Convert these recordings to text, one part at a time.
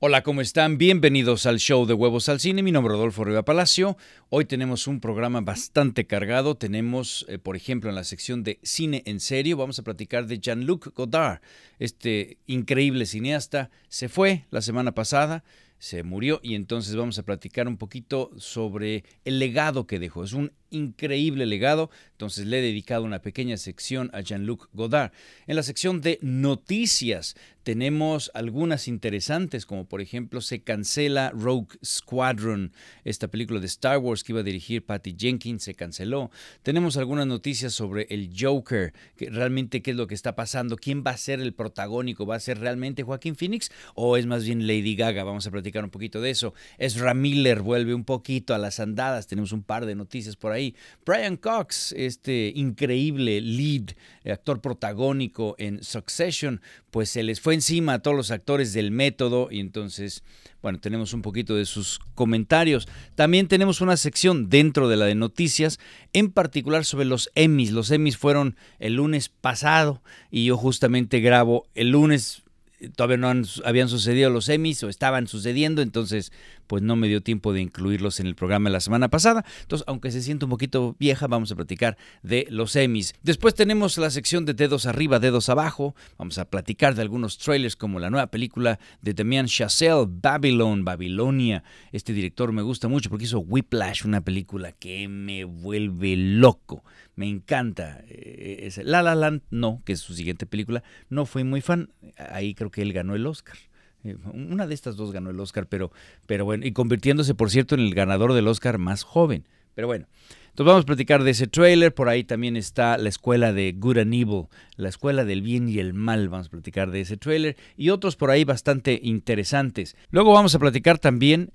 Hola, ¿cómo están? Bienvenidos al show de Huevos al Cine. Mi nombre es Rodolfo Riva Palacio. Hoy tenemos un programa bastante cargado. Tenemos, eh, por ejemplo, en la sección de Cine en Serio, vamos a platicar de Jean-Luc Godard. Este increíble cineasta se fue la semana pasada, se murió y entonces vamos a platicar un poquito sobre el legado que dejó. Es un increíble legado. Entonces le he dedicado una pequeña sección a Jean-Luc Godard. En la sección de noticias tenemos algunas interesantes, como por ejemplo se cancela Rogue Squadron, esta película de Star Wars que iba a dirigir Patty Jenkins, se canceló. Tenemos algunas noticias sobre el Joker, que realmente qué es lo que está pasando, quién va a ser el protagónico, va a ser realmente Joaquín Phoenix o es más bien Lady Gaga, vamos a platicar un poquito de eso. Ezra Miller vuelve un poquito a las andadas, tenemos un par de noticias por ahí. Brian Cox, este increíble lead, eh, actor protagónico en Succession, pues se les fue encima a todos los actores del método y entonces, bueno, tenemos un poquito de sus comentarios. También tenemos una sección dentro de la de noticias, en particular sobre los Emmys. Los Emmys fueron el lunes pasado y yo justamente grabo el lunes eh, todavía no habían sucedido los Emmys o estaban sucediendo, entonces pues no me dio tiempo de incluirlos en el programa la semana pasada. Entonces, aunque se sienta un poquito vieja, vamos a platicar de los Emmys. Después tenemos la sección de dedos arriba, dedos abajo. Vamos a platicar de algunos trailers como la nueva película de Damien Chazelle, Babylon, Babilonia. Este director me gusta mucho porque hizo Whiplash, una película que me vuelve loco. Me encanta. Eh, la La Land, no, que es su siguiente película. No fui muy fan. Ahí creo que él ganó el Oscar. Eh, una de estas dos ganó el Oscar, pero, pero bueno, y convirtiéndose, por cierto, en el ganador del Oscar más joven. Pero bueno, entonces vamos a platicar de ese trailer. Por ahí también está la escuela de Good and Evil, la escuela del bien y el mal. Vamos a platicar de ese trailer y otros por ahí bastante interesantes. Luego vamos a platicar también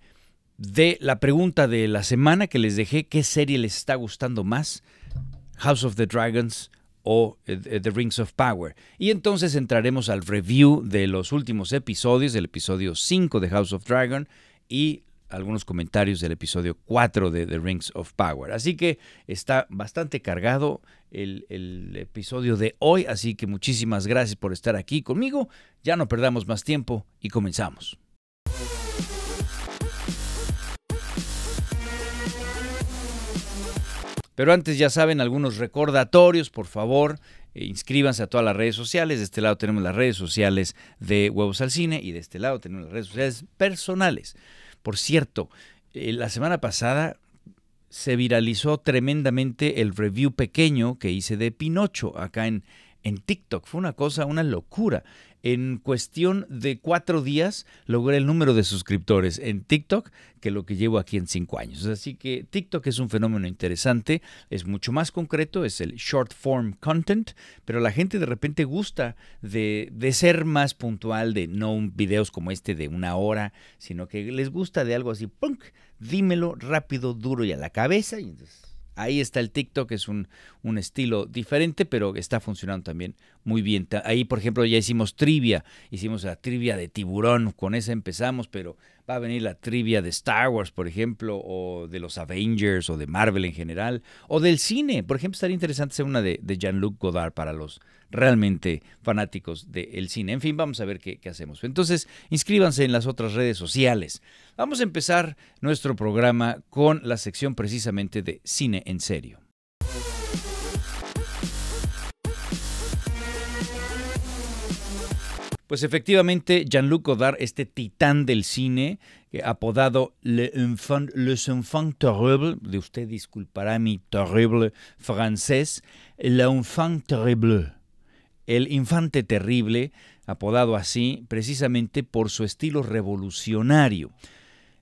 de la pregunta de la semana que les dejé, ¿qué serie les está gustando más? House of the Dragons o eh, The Rings of Power. Y entonces entraremos al review de los últimos episodios, del episodio 5 de House of Dragon y algunos comentarios del episodio 4 de The Rings of Power. Así que está bastante cargado el, el episodio de hoy, así que muchísimas gracias por estar aquí conmigo. Ya no perdamos más tiempo y comenzamos. Pero antes ya saben algunos recordatorios, por favor, e inscríbanse a todas las redes sociales. De este lado tenemos las redes sociales de Huevos al Cine y de este lado tenemos las redes sociales personales. Por cierto, eh, la semana pasada se viralizó tremendamente el review pequeño que hice de Pinocho acá en, en TikTok. Fue una cosa, una locura. En cuestión de cuatro días logré el número de suscriptores en TikTok que lo que llevo aquí en cinco años. Así que TikTok es un fenómeno interesante, es mucho más concreto, es el short form content, pero la gente de repente gusta de, ser más puntual, de no videos como este de una hora, sino que les gusta de algo así, punk, dímelo rápido, duro y a la cabeza. Y entonces Ahí está el TikTok, es un, un, estilo diferente, pero está funcionando también muy bien. Ahí, por ejemplo, ya hicimos trivia, hicimos la trivia de tiburón, con esa empezamos, pero va a venir la trivia de Star Wars, por ejemplo, o de los Avengers, o de Marvel en general, o del cine. Por ejemplo, estaría interesante hacer una de, Jean-Luc Godard para los realmente fanáticos del cine. En fin, vamos a ver qué, qué, hacemos. Entonces, inscríbanse en las otras redes sociales. Vamos a empezar nuestro programa con la sección precisamente de cine en serio. Pues efectivamente, Jean-Luc Godard, este titán del cine, eh, apodado Le Enfant, terrible, de usted disculpará mi terrible francés, Le Enfant Terrible, el infante terrible, apodado así precisamente por su estilo revolucionario.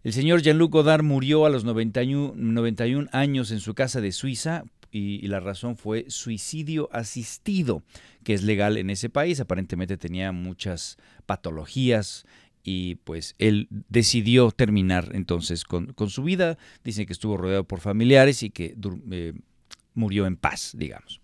El señor Jean-Luc Godard murió a los 91, 91 años en su casa de Suiza y, la razón fue suicidio asistido, que es legal en ese país. Aparentemente tenía muchas patologías y pues él decidió terminar entonces con, su vida. Dicen que estuvo rodeado por familiares y que eh, murió en paz, digamos.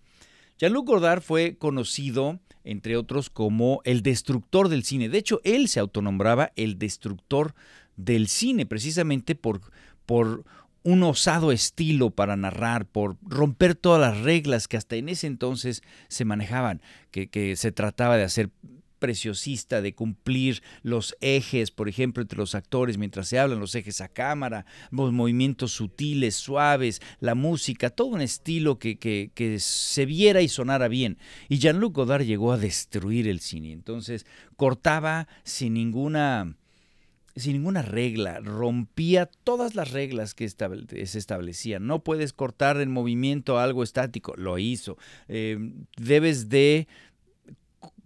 Jean-Luc Godard fue conocido, entre otros, como el destructor del cine. De hecho, él se autonombraba el destructor del cine, precisamente por, por un osado estilo para narrar, por romper todas las reglas que hasta en ese entonces se manejaban, que, se trataba de hacer preciosista, de cumplir los ejes, por ejemplo, entre los actores mientras se hablan, los ejes a cámara, los movimientos sutiles, suaves, la música, todo un estilo que, que se viera y sonara bien. Y Jean-Luc Godard llegó a destruir el cine, entonces cortaba sin ninguna sin ninguna regla, rompía todas las reglas que se establecían. No puedes cortar en movimiento algo estático, lo hizo. Em, debes de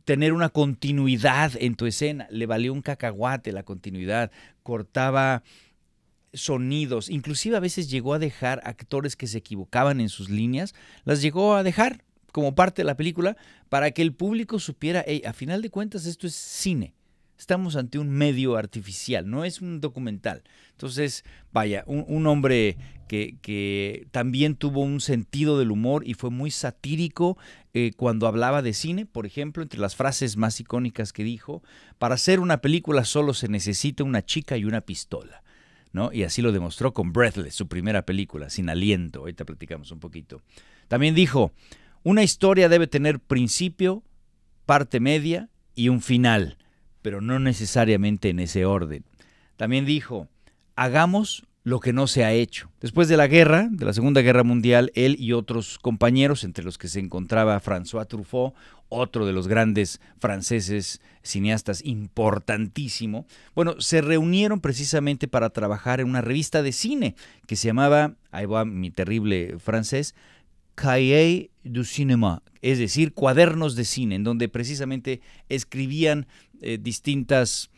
tener una continuidad en tu escena. Le valió un cacahuate la continuidad. Cortaba sonidos, inclusive a veces llegó a dejar actores que se equivocaban en sus líneas, las llegó a dejar como parte de la película para que el público supiera, a final de cuentas esto es cine estamos ante un medio artificial, no es un documental. Entonces, vaya, un, hombre que, también tuvo un sentido del humor y fue muy satírico eh, cuando hablaba de cine, por ejemplo, entre las frases más icónicas que dijo, para hacer una película solo se necesita una chica y una pistola. ¿No? Y así lo demostró con Breathless, su primera película, Sin Aliento. Ahorita platicamos un poquito. También dijo, una historia debe tener principio, parte media y un final pero no necesariamente en ese orden. También dijo, hagamos lo que no se ha hecho. Después de la guerra, de la Segunda Guerra Mundial, él y otros compañeros, entre los que se encontraba François Truffaut, otro de los grandes franceses cineastas importantísimo, bueno, se reunieron precisamente para trabajar en una revista de cine que se llamaba, ahí va mi terrible francés, Cahiers du Cinéma, es decir, cuadernos de cine, en donde precisamente escribían eh, distintas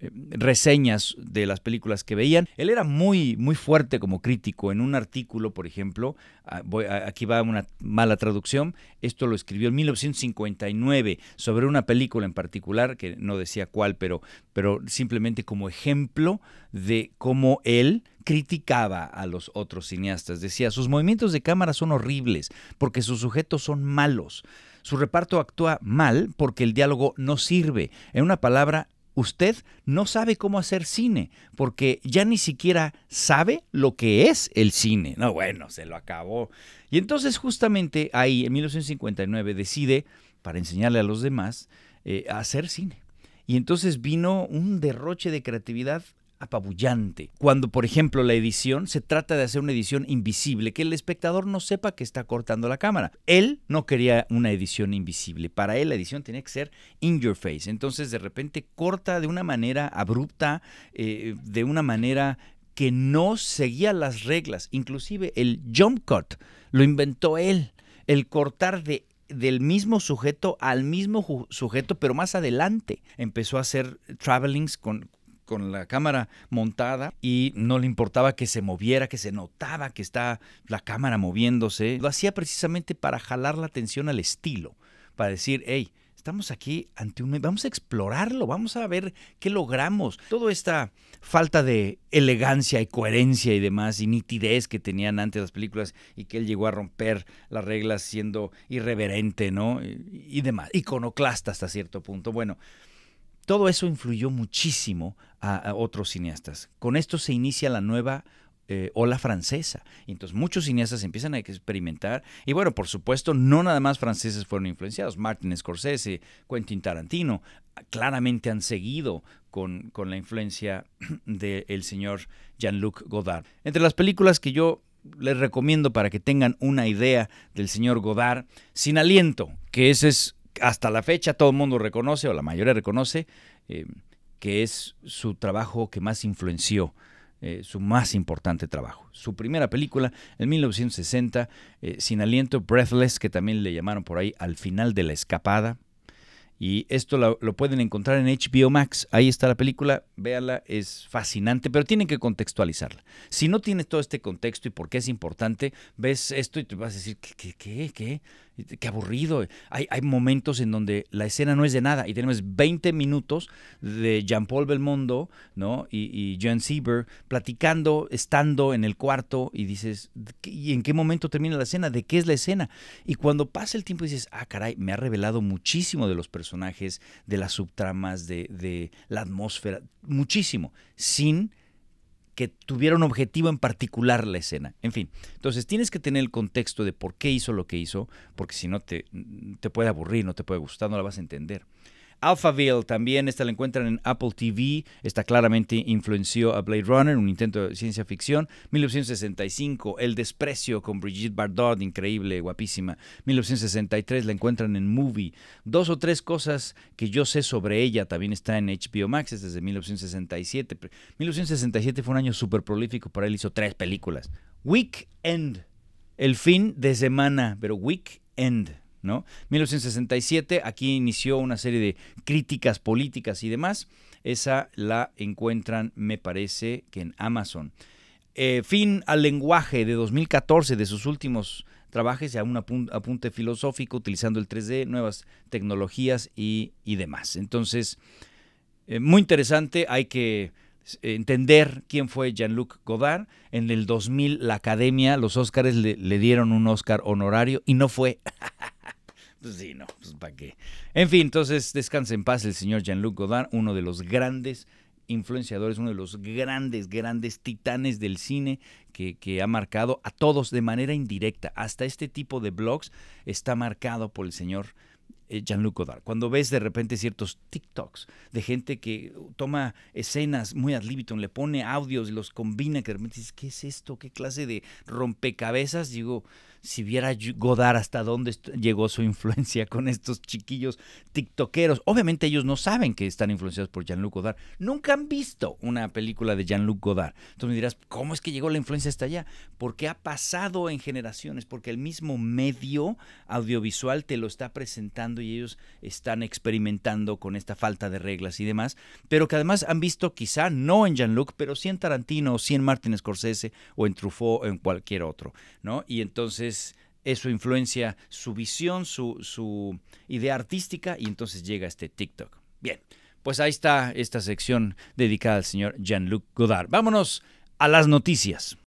eh, reseñas de las películas que veían. Él era muy, muy fuerte como crítico. En un artículo, por ejemplo, ah, aquí va una mala traducción, esto lo escribió en 1959 sobre una película en particular, que no decía cuál, pero, pero simplemente como ejemplo de cómo él criticaba a los otros cineastas. Decía, sus movimientos de cámara son horribles porque sus sujetos son malos. Su reparto actúa mal porque el diálogo no sirve. En una palabra, usted no sabe cómo hacer cine, porque ya ni siquiera sabe lo que es el cine. No, bueno, se lo acabó. Y entonces justamente ahí, en 1959, decide, para enseñarle a los demás, a eh, hacer cine. Y entonces vino un derroche de creatividad apabullante. Cuando, por ejemplo, la edición se trata de hacer una edición invisible, que el espectador no sepa que está cortando la cámara. Él no quería una edición invisible. Para él la edición tenía que ser in your face. Entonces, de repente corta de una manera abrupta, eh, de una manera que no seguía las reglas. Inclusive el jump cut lo inventó él. El cortar de del mismo sujeto al mismo sujeto, pero más adelante. Empezó a hacer travelings con, con la cámara montada y no le importaba que se moviera, que se notaba que está la cámara moviéndose. Lo hacía precisamente para jalar la atención al estilo, para decir, hey, estamos aquí ante un... Vamos a explorarlo, vamos a ver qué logramos. Toda esta falta de elegancia y coherencia y demás, y nitidez que tenían antes las películas, y que él llegó a romper las reglas siendo irreverente, ¿no? Y, y demás, iconoclasta hasta cierto punto. Bueno, todo eso influyó muchísimo a, otros cineastas. Con esto se inicia la nueva eh, ola francesa. Y entonces muchos cineastas empiezan a experimentar. Y bueno, por supuesto, no nada más franceses fueron influenciados. Martin Scorsese, Quentin Tarantino, claramente han seguido con, con la influencia del señor Jean-Luc Godard. Entre las películas que yo les recomiendo para que tengan una idea del señor Godard, Sin Aliento, que ese es hasta la fecha todo el mundo reconoce, o la mayoría reconoce. Eh, que es su trabajo que más influenció. Eh, su más importante trabajo. Su primera película, en 1960, eh, Sin Aliento, Breathless, que también le llamaron por ahí Al final de la escapada. Y esto lo, pueden encontrar en HBO Max. Ahí está la película, véala, es fascinante, pero tienen que contextualizarla. Si no tienes todo este contexto y por qué es importante, ves esto y te vas a decir, ¿qué? ¿Qué? ¿Qué? qué aburrido. Hay, momentos en donde la escena no es de nada y tenemos 20 minutos de Jean-Paul Belmondo ¿no? y, y John Sieber platicando, estando en el cuarto y dices, ¿y en qué momento termina la escena? ¿De qué es la escena? Y cuando pasa el tiempo dices, ah, caray, me ha revelado muchísimo de los personajes, de las subtramas, de, de la atmósfera, muchísimo, sin que tuviera un objetivo en particular la escena. En fin, entonces tienes que tener el contexto de por qué hizo lo que hizo, porque si no te, te puede aburrir, no te puede gustar, no la vas a entender. Alphaville también, esta la encuentran en Apple TV. Esta claramente influenció a Blade Runner, un intento de ciencia ficción. 1965, El desprecio con Brigitte Bardot, increíble, guapísima. 1963 la encuentran en Movie. Dos o tres cosas que yo sé sobre ella también está en HBO Max, es desde 1967. 1967 fue un año súper prolífico para él, hizo tres películas. Weekend, el fin de semana, pero Weekend. ¿no? 1967, aquí inició una serie de críticas políticas y demás. Esa la encuentran, me parece, que en Amazon. Eh, fin al lenguaje de 2014, de sus últimos trabajos, a un apunte filosófico utilizando el 3D, nuevas tecnologías y, demás. Entonces, eh, muy interesante, hay que entender quién fue Jean-Luc Godard. En el 2000 la academia, los Óscares le, le dieron un Óscar honorario y no fue. Pues sí, no, pues para qué. En fin, entonces descansa en paz el señor Jean-Luc Godard, uno de los grandes influenciadores, uno de los grandes, grandes titanes del cine que, que, ha marcado a todos de manera indirecta. Hasta este tipo de blogs está marcado por el señor eh, Jean-Luc Godard. Cuando ves de repente ciertos TikToks de gente que toma escenas muy ad libitum, le pone audios y los combina, que de repente dices, ¿qué es esto? ¿Qué clase de rompecabezas? Digo, si viera Godard hasta dónde llegó su influencia con estos chiquillos tiktokeros. Obviamente ellos no saben que están influenciados por Jean-Luc Godard. Nunca han visto una película de Jean-Luc Godard. Entonces me dirás, ¿cómo es que llegó la influencia hasta allá? Porque ha pasado en generaciones, porque el mismo medio audiovisual te lo está presentando y ellos están experimentando con esta falta de reglas y demás, pero que además han visto quizá no en Jean-Luc, pero sí en Tarantino, o sí en Martin Scorsese o en Truffaut o en cualquier otro, ¿no? Y entonces es eso influencia su visión, su idea artística y entonces llega este TikTok. Bien, pues ahí está esta sección dedicada al señor Jean-Luc Godard. Vámonos a las noticias.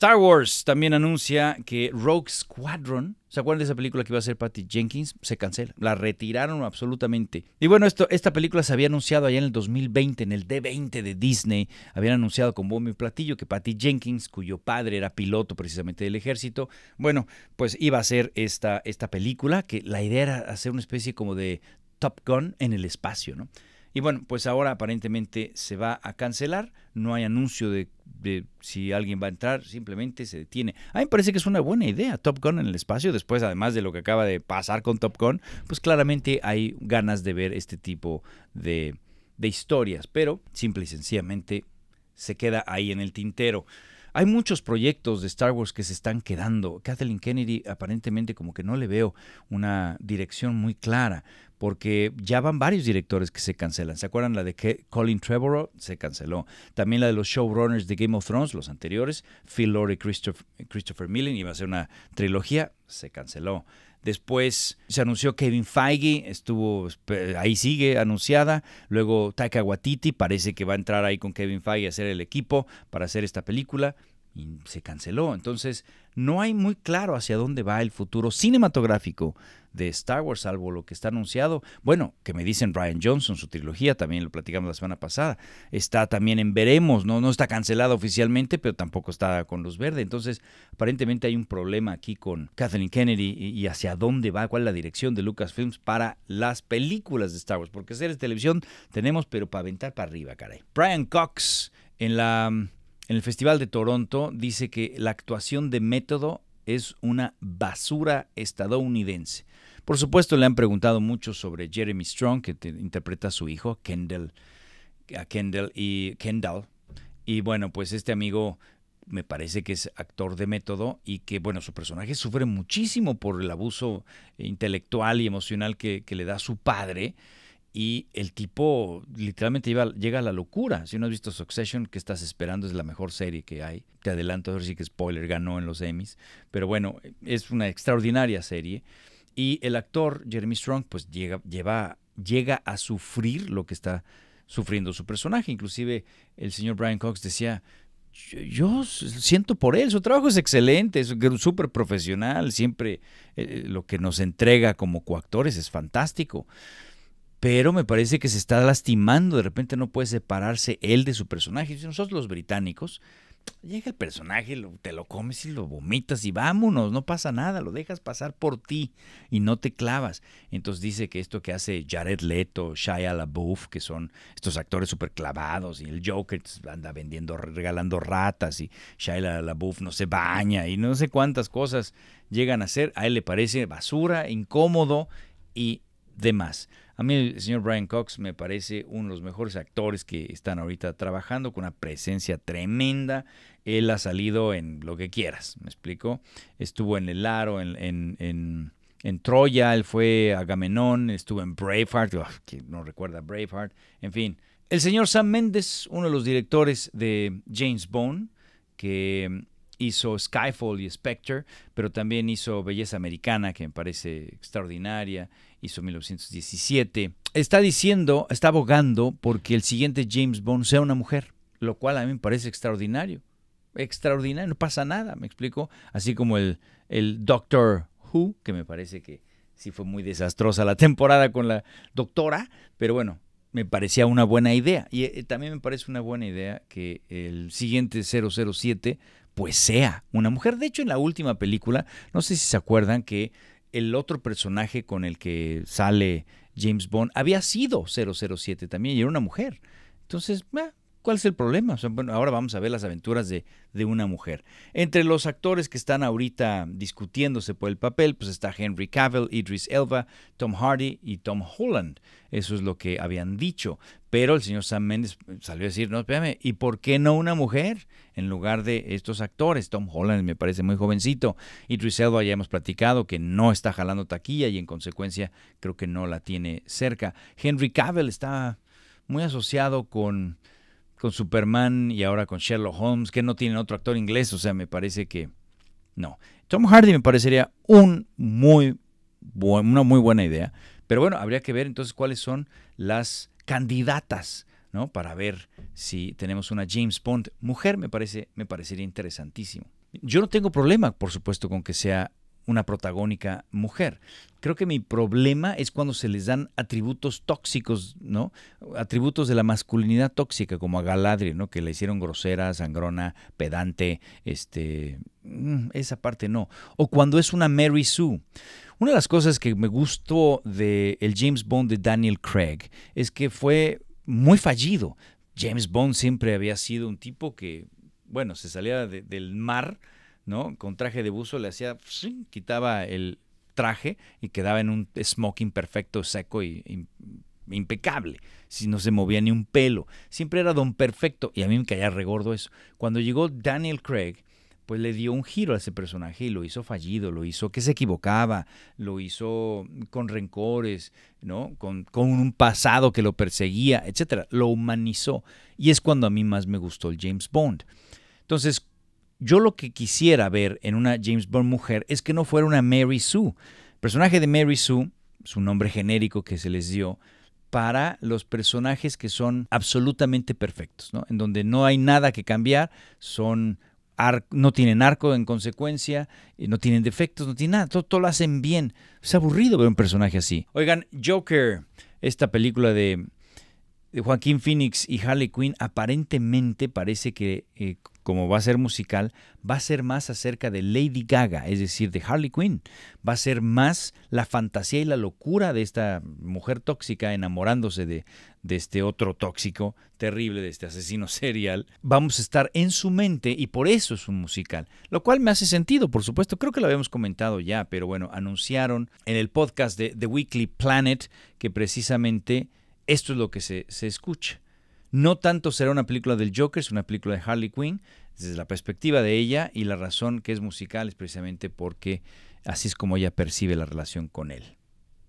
Star Wars también anuncia que Rogue Squadron, ¿se acuerdan de esa película que iba a ser Patty Jenkins? Se cancela, la retiraron absolutamente. Y bueno, esto, esta película se había anunciado allá en el 2020, en el D20 de Disney, habían anunciado con bombo y platillo que Patty Jenkins, cuyo padre era piloto precisamente del ejército, bueno, pues iba a hacer esta, esta película, que la idea era hacer una especie como de Top Gun en el espacio, ¿no? Y bueno, pues ahora aparentemente se va a cancelar, no hay anuncio de, si alguien va a entrar, simplemente se detiene. A mí me parece que es una buena idea Top Gun en el espacio, después además de lo que acaba de pasar con Top Gun, pues claramente hay ganas de ver este tipo de historias, pero simple y sencillamente se queda ahí en el tintero. Hay muchos proyectos de Star Wars que se están quedando. Kathleen Kennedy aparentemente como que no le veo una dirección muy clara porque ya van varios directores que se cancelan. ¿Se acuerdan la de Colin Trevorrow? Se canceló. También la de los showrunners de Game of Thrones, los anteriores, Phil Lord y Christopher, Christopher Millen, iba a ser una trilogía, se canceló. Después se anunció Kevin Feige, estuvo ahí sigue anunciada. Luego Taika Waititi parece que va a entrar ahí con Kevin Feige a hacer el equipo para hacer esta película y se canceló. Entonces, no hay muy claro hacia dónde va el futuro cinematográfico de Star Wars, salvo lo que está anunciado. Bueno, que me dicen Brian Johnson, su trilogía, también lo platicamos la semana pasada. Está también en veremos, ¿no? No está cancelada oficialmente, pero tampoco está con luz verde. Entonces, aparentemente hay un problema aquí con Kathleen Kennedy y hacia dónde va, cuál es la dirección de Lucasfilms para las películas de Star Wars. Porque series de televisión tenemos, pero para aventar para arriba, caray. Brian Cox en la en el Festival de Toronto dice que la actuación de Método es una basura estadounidense. Por supuesto, le han preguntado mucho sobre Jeremy Strong, que interpreta a su hijo, Kendall, y Kendall. Y bueno, pues este amigo me parece que es actor de método y que, bueno, su personaje sufre muchísimo por el abuso intelectual y emocional que, le da su padre. Y el tipo literalmente llega a la locura. Si no has visto Succession, que estás esperando? Es la mejor serie que hay. Te adelanto, ahora sí que spoiler, ganó en los Emmys. Pero bueno, es una extraordinaria serie. Y el actor Jeremy Strong pues llega, lleva, llega a sufrir lo que está sufriendo su personaje. Inclusive el señor Brian Cox decía, yo, siento por él, su trabajo es excelente, es súper profesional, siempre eh, lo que nos entrega como coactores es fantástico. Pero me parece que se está lastimando, de repente no puede separarse él de su personaje. Nosotros los británicos, llega el personaje, te lo comes y lo vomitas y vámonos, no pasa nada, lo dejas pasar por ti y no te clavas. Entonces dice que esto que hace Jared Leto, Shia LaBeouf, que son estos actores súper clavados y el Joker anda vendiendo, regalando ratas y Shia LaBeouf no se baña y no sé cuántas cosas llegan a hacer, a él le parece basura, incómodo y demás A mí el señor Brian Cox me parece uno de los mejores actores que están ahorita trabajando, con una presencia tremenda. Él ha salido en lo que quieras, ¿me explico? Estuvo en El Aro, en, Troya, él fue Agamenón, estuvo en Braveheart, que no recuerda Braveheart, en fin. El señor Sam Mendes, uno de los directores de James Bond, que hizo Skyfall y Spectre, pero también hizo Belleza Americana, que me parece extraordinaria hizo 1917, está diciendo, está abogando porque el siguiente James Bond sea una mujer, lo cual a mí me parece extraordinario. Extraordinario, no pasa nada, me explico. Así como el, el Doctor Who, que me parece que sí fue muy desastrosa la temporada con la doctora, pero bueno, me parecía una buena idea. Y eh, también me parece una buena idea que el siguiente 007 pues sea una mujer. De hecho, en la última película, no sé si se acuerdan que el otro personaje con el que sale James Bond había sido 007 también y era una mujer. Entonces, bueno ¿Cuál es el problema? bueno, ahora vamos a ver las aventuras de, de, una mujer. Entre los actores que están ahorita discutiéndose por el papel, pues está Henry Cavill, Idris Elba, Tom Hardy y Tom Holland. Eso es lo que habían dicho. Pero el señor Sam Mendes eh, salió a decir, no, espérame, ¿y por qué no una mujer en lugar de estos actores? Tom Holland me parece muy jovencito. Idris Elba ya hemos platicado que no está jalando taquilla y en consecuencia creo que no la tiene cerca. Henry Cavill está muy asociado con con Superman y ahora con Sherlock Holmes, que no tienen otro actor inglés, o sea, me parece que no. Tom Hardy me parecería un una muy buena idea, pero bueno, habría que ver entonces cuáles son las candidatas, ¿no? Para ver si tenemos una James Bond mujer, me parece me parecería interesantísimo. Yo no tengo problema, por supuesto, con que sea una protagónica mujer. Creo que mi problema es cuando se les dan atributos tóxicos, ¿no? Atributos de la masculinidad tóxica, como a Galadriel, ¿no? Que le hicieron grosera, sangrona, pedante, este... Mm, esa parte no. O cuando es una Mary Sue. Una de las cosas que me gustó de el James Bond de Daniel Craig es que fue muy fallido. James Bond siempre había sido un tipo que, bueno, se salía del mar ¿no? Con traje de buzo le hacía, pues, quitaba el traje y quedaba en un smoking perfecto, seco e impecable, si no se movía ni un pelo. Siempre era don perfecto y a mí me caía regordo eso. Cuando llegó Daniel Craig, pues le dio un giro a ese personaje y lo hizo fallido, lo hizo que se equivocaba, lo hizo con rencores, ¿no? Con, un pasado que lo perseguía, etcétera. Lo humanizó y es cuando a mí más me gustó el James Bond. Entonces, yo lo que quisiera ver en una James Bond mujer es que no fuera una Mary Sue. personaje de Mary Sue, su nombre genérico que se les dio, para los personajes que son absolutamente perfectos, ¿no? en donde no hay nada que cambiar, son no tienen arco en consecuencia, eh, no tienen defectos, no tienen nada, todo, lo hacen bien. Es aburrido ver un personaje así. Oigan, Joker, esta película de, Joaquín Phoenix y Harley Quinn, aparentemente parece que eh, como va a ser musical, va a ser más acerca de Lady Gaga, es decir, de Harley Quinn. Va a ser más la fantasía y la locura de esta mujer tóxica enamorándose de, de este otro tóxico terrible, de este asesino serial. Vamos a estar en su mente y por eso es un musical, lo cual me hace sentido, por supuesto. Creo que lo habíamos comentado ya, pero bueno, anunciaron en el podcast de The Weekly Planet que precisamente esto es lo que se, se escucha. No tanto será una película del Joker, es una película de Harley Quinn, desde la perspectiva de ella y la razón que es musical es precisamente porque así es como ella percibe la relación con él.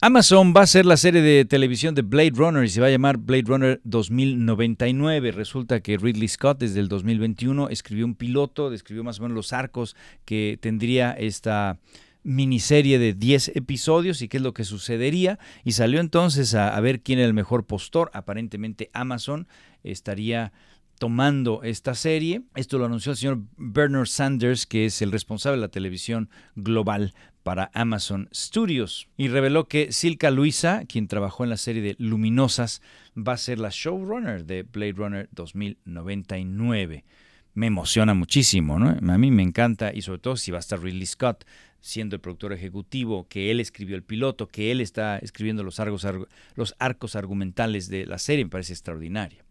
Amazon va a ser la serie de televisión de Blade Runner y se va a llamar Blade Runner 2099. Resulta que Ridley Scott desde el 2021 escribió un piloto, describió más o menos los arcos que tendría esta, miniserie de 10 episodios y qué es lo que sucedería. Y salió entonces a, ver quién era el mejor postor. Aparentemente Amazon estaría tomando esta serie. Esto lo anunció el señor Bernard Sanders, que es el responsable de la televisión global para Amazon Studios. Y reveló que Silka Luisa, quien trabajó en la serie de Luminosas, va a ser la showrunner de Blade Runner 2099. Me emociona muchísimo, ¿no? A mí me encanta y sobre todo si va a estar Ridley Scott siendo el productor ejecutivo, que él escribió el piloto, que él está escribiendo los, arcos argumentales de la serie, me parece extraordinario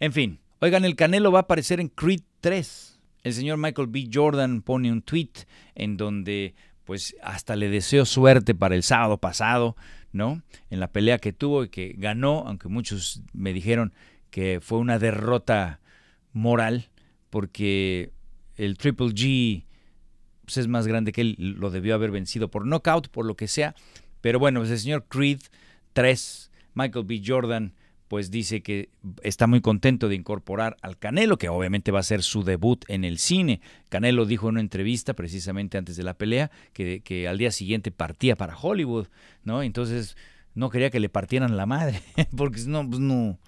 En fin, oigan, el Canelo va a aparecer en Creed 3. El señor Michael B. Jordan pone un tweet en donde pues hasta le deseo suerte para el sábado pasado, ¿no? En la pelea que tuvo y que ganó, aunque muchos me dijeron que fue una derrota moral porque el Triple G pues, es más grande que él, lo debió haber vencido por knockout, por lo que sea. Pero bueno, pues, el señor Creed 3, Michael B. Jordan, pues dice que está muy contento de incorporar al Canelo, que obviamente va a ser su debut en el cine. Canelo dijo en una entrevista precisamente antes de la pelea que, al día siguiente partía para Hollywood, ¿no? Entonces no quería que le partieran la madre, porque no, pues no,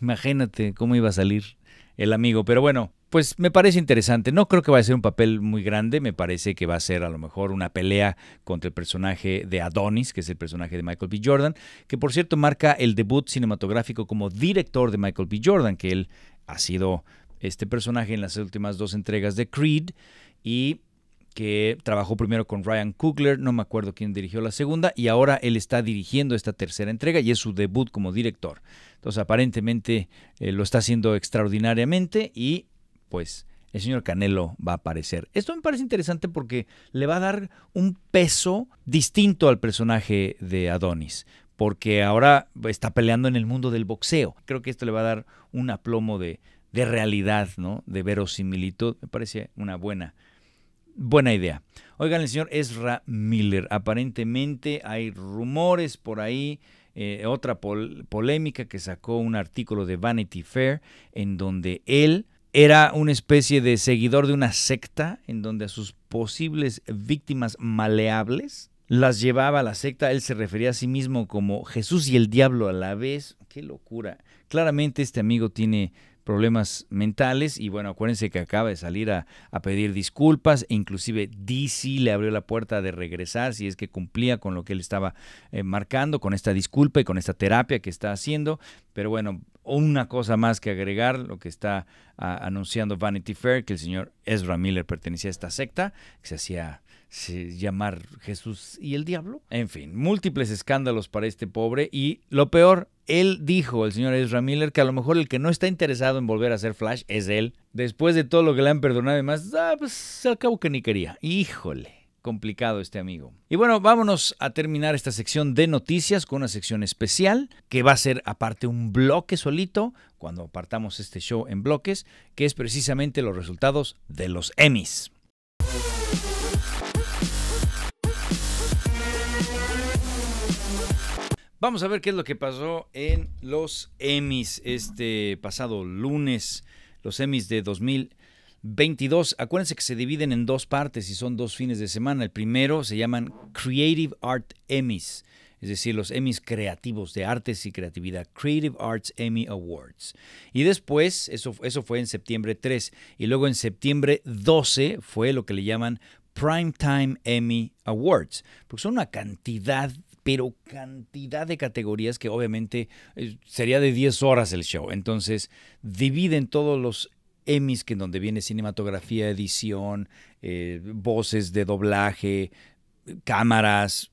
imagínate cómo iba a salir el amigo. Pero bueno, pues me parece interesante. No creo que vaya a ser un papel muy grande, me parece que va a ser a lo mejor una pelea contra el personaje de Adonis, que es el personaje de Michael B. Jordan, que por cierto marca el debut cinematográfico como director de Michael B. Jordan, que él ha sido este personaje en las últimas dos entregas de Creed y que trabajó primero con Ryan Coogler, no me acuerdo quién dirigió la segunda, y ahora él está dirigiendo esta tercera entrega y es su debut como director. Entonces aparentemente eh, lo está haciendo extraordinariamente y pues el señor Canelo va a aparecer. Esto me parece interesante porque le va a dar un peso distinto al personaje de Adonis, porque ahora está peleando en el mundo del boxeo. Creo que esto le va a dar un aplomo de, de realidad, ¿no? De verosimilitud. Me parece una buena, buena idea. Oigan, el señor Ezra Miller. Aparentemente hay rumores por ahí. Eh, otra polémica que sacó un artículo de Vanity Fair en donde él era una especie de seguidor de una secta en donde a sus posibles víctimas maleables las llevaba a la secta. Él se refería a sí mismo como Jesús y el diablo a la vez. Qué locura. Claramente este amigo tiene problemas mentales y bueno, acuérdense que acaba de salir a, pedir disculpas, e inclusive DC le abrió la puerta de regresar si es que cumplía con lo que él estaba eh, marcando, con esta disculpa y con esta terapia que está haciendo, pero bueno, una cosa más que agregar, lo que está ah, anunciando Vanity Fair, que el señor Ezra Miller pertenecía a esta secta, que se hacía se, llamar Jesús y el diablo. En fin, múltiples escándalos para este pobre y lo peor, él dijo, el señor Ezra Miller, que a lo mejor el que no está interesado en volver a ser Flash es él. Después de todo lo que le han perdonado y más, ah, pues que ni quería. Híjole complicado este amigo. Y bueno, vámonos a terminar esta sección de noticias con una sección especial que va a ser aparte un bloque solito cuando apartamos este show en bloques, que es precisamente los resultados de los Emmys. Vamos a ver qué es lo que pasó en los Emmys este pasado lunes, los Emmys de 2022. Acuérdense que se dividen en dos partes y son dos fines de semana. El primero se llaman Creative Art Emmys, es decir, los Emmys creativos de artes y creatividad, Creative Arts Emmy Awards. Y después, eso, eso fue en septiembre 3, y luego en septiembre 12 fue lo que le llaman Primetime Emmy Awards, porque son una cantidad pero cantidad de categorías que obviamente eh, sería de 10 horas el show. Entonces, dividen todos los emis que en donde viene cinematografía, edición, eh, voces de doblaje, cámaras,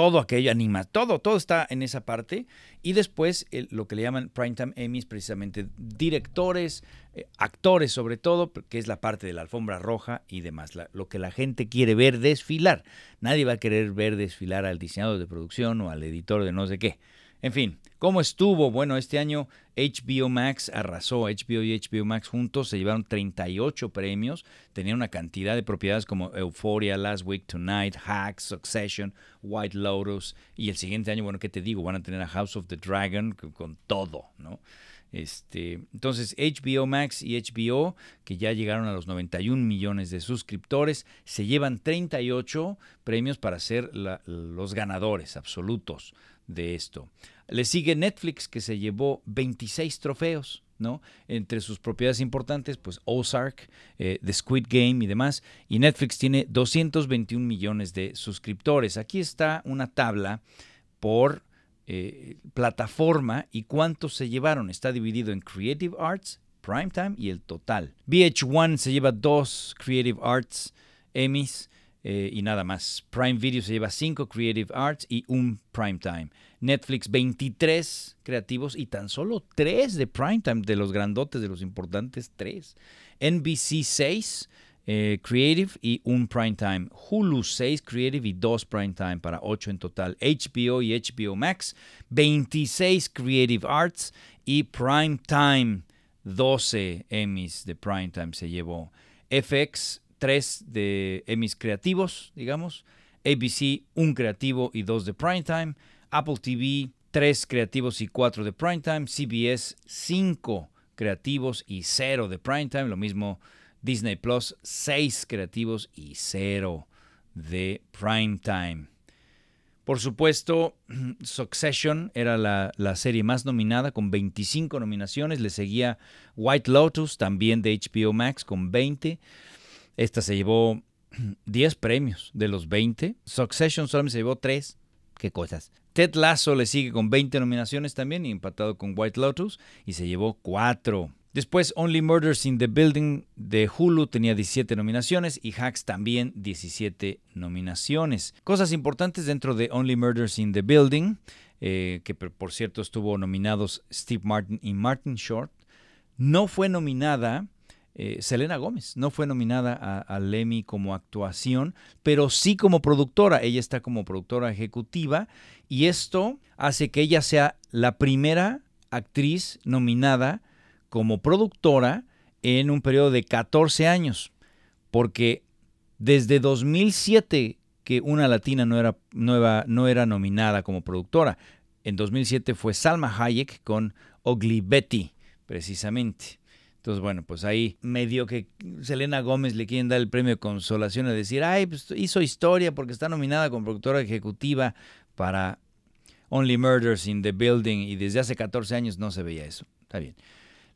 todo aquello, anima, todo, todo está en esa parte. Y después lo que le llaman Primetime Emmys, precisamente directores, eh, actores sobre todo, que es la parte de la alfombra roja y demás, lo que la gente quiere ver desfilar. Nadie va a querer ver desfilar al diseñador de producción o al editor de no sé qué. En fin, ¿Cómo estuvo? Bueno, este año HBO Max arrasó. HBO y HBO Max juntos se llevaron 38 premios. Tenían una cantidad de propiedades como Euphoria, Last Week Tonight, Hacks, Succession, White Lotus. Y el siguiente año, bueno, ¿qué te digo? Van a tener a House of the Dragon con todo, ¿no? Este, entonces, HBO Max y HBO, que ya llegaron a los 91 millones de suscriptores, se llevan 38 premios para ser los ganadores absolutos de esto. Le sigue Netflix, que se llevó 26 trofeos. ¿no? Entre sus propiedades importantes, pues Ozark, eh, The Squid Game y demás. Y Netflix tiene 221 millones de suscriptores. Aquí está una tabla por eh, plataforma y cuántos se llevaron. Está dividido en Creative Arts, Primetime y el total. BH 1 se lleva dos Creative Arts Emmys. Eh, y nada más. Prime Video se lleva 5 Creative Arts y un Primetime. Netflix 23 creativos y tan solo 3 de Primetime, de los grandotes, de los importantes 3. NBC 6 Creative y un Primetime. Hulu 6 Creative y 2 Primetime para 8 en total. HBO y HBO Max 26 Creative Arts y Primetime 12 Emmys de Primetime se llevó. FX tres de Emmys creativos, digamos. ABC, un creativo y dos de primetime. Apple TV, tres creativos y cuatro de primetime. CBS, cinco creativos y cero de primetime. Lo mismo Disney Plus, seis creativos y cero de primetime. Por supuesto, Succession era la, la, serie más nominada con 25 nominaciones. Le seguía White Lotus, también de HBO Max, con 20. Esta se llevó 10 premios de los 20. Succession solamente se llevó 3. Qué cosas. Ted Lasso le sigue con 20 nominaciones también, empatado con White Lotus, y se llevó 4. Después, Only Murders in the Building de Hulu tenía 17 nominaciones y Hacks también 17 nominaciones. Cosas importantes dentro de Only Murders in the Building, eh, que por cierto estuvo nominados Steve Martin y Martin Short. No fue nominada eh, Selena Gómez. No fue nominada a Emmy como actuación, pero sí como productora. Ella está como productora ejecutiva y esto hace que ella sea la primera actriz nominada como productora en un periodo de 14 años, porque desde 2007 que una latina no era, nueva, no era nominada como productora. En 2007 fue Salma Hayek con Ugly Betty, precisamente. Entonces, bueno, pues ahí medio que Selena Gómez le quieren dar el premio de consolación a decir, ay, pues hizo historia porque está nominada como productora ejecutiva para Only Murders in the Building y desde hace 14 años no se veía eso. Está bien.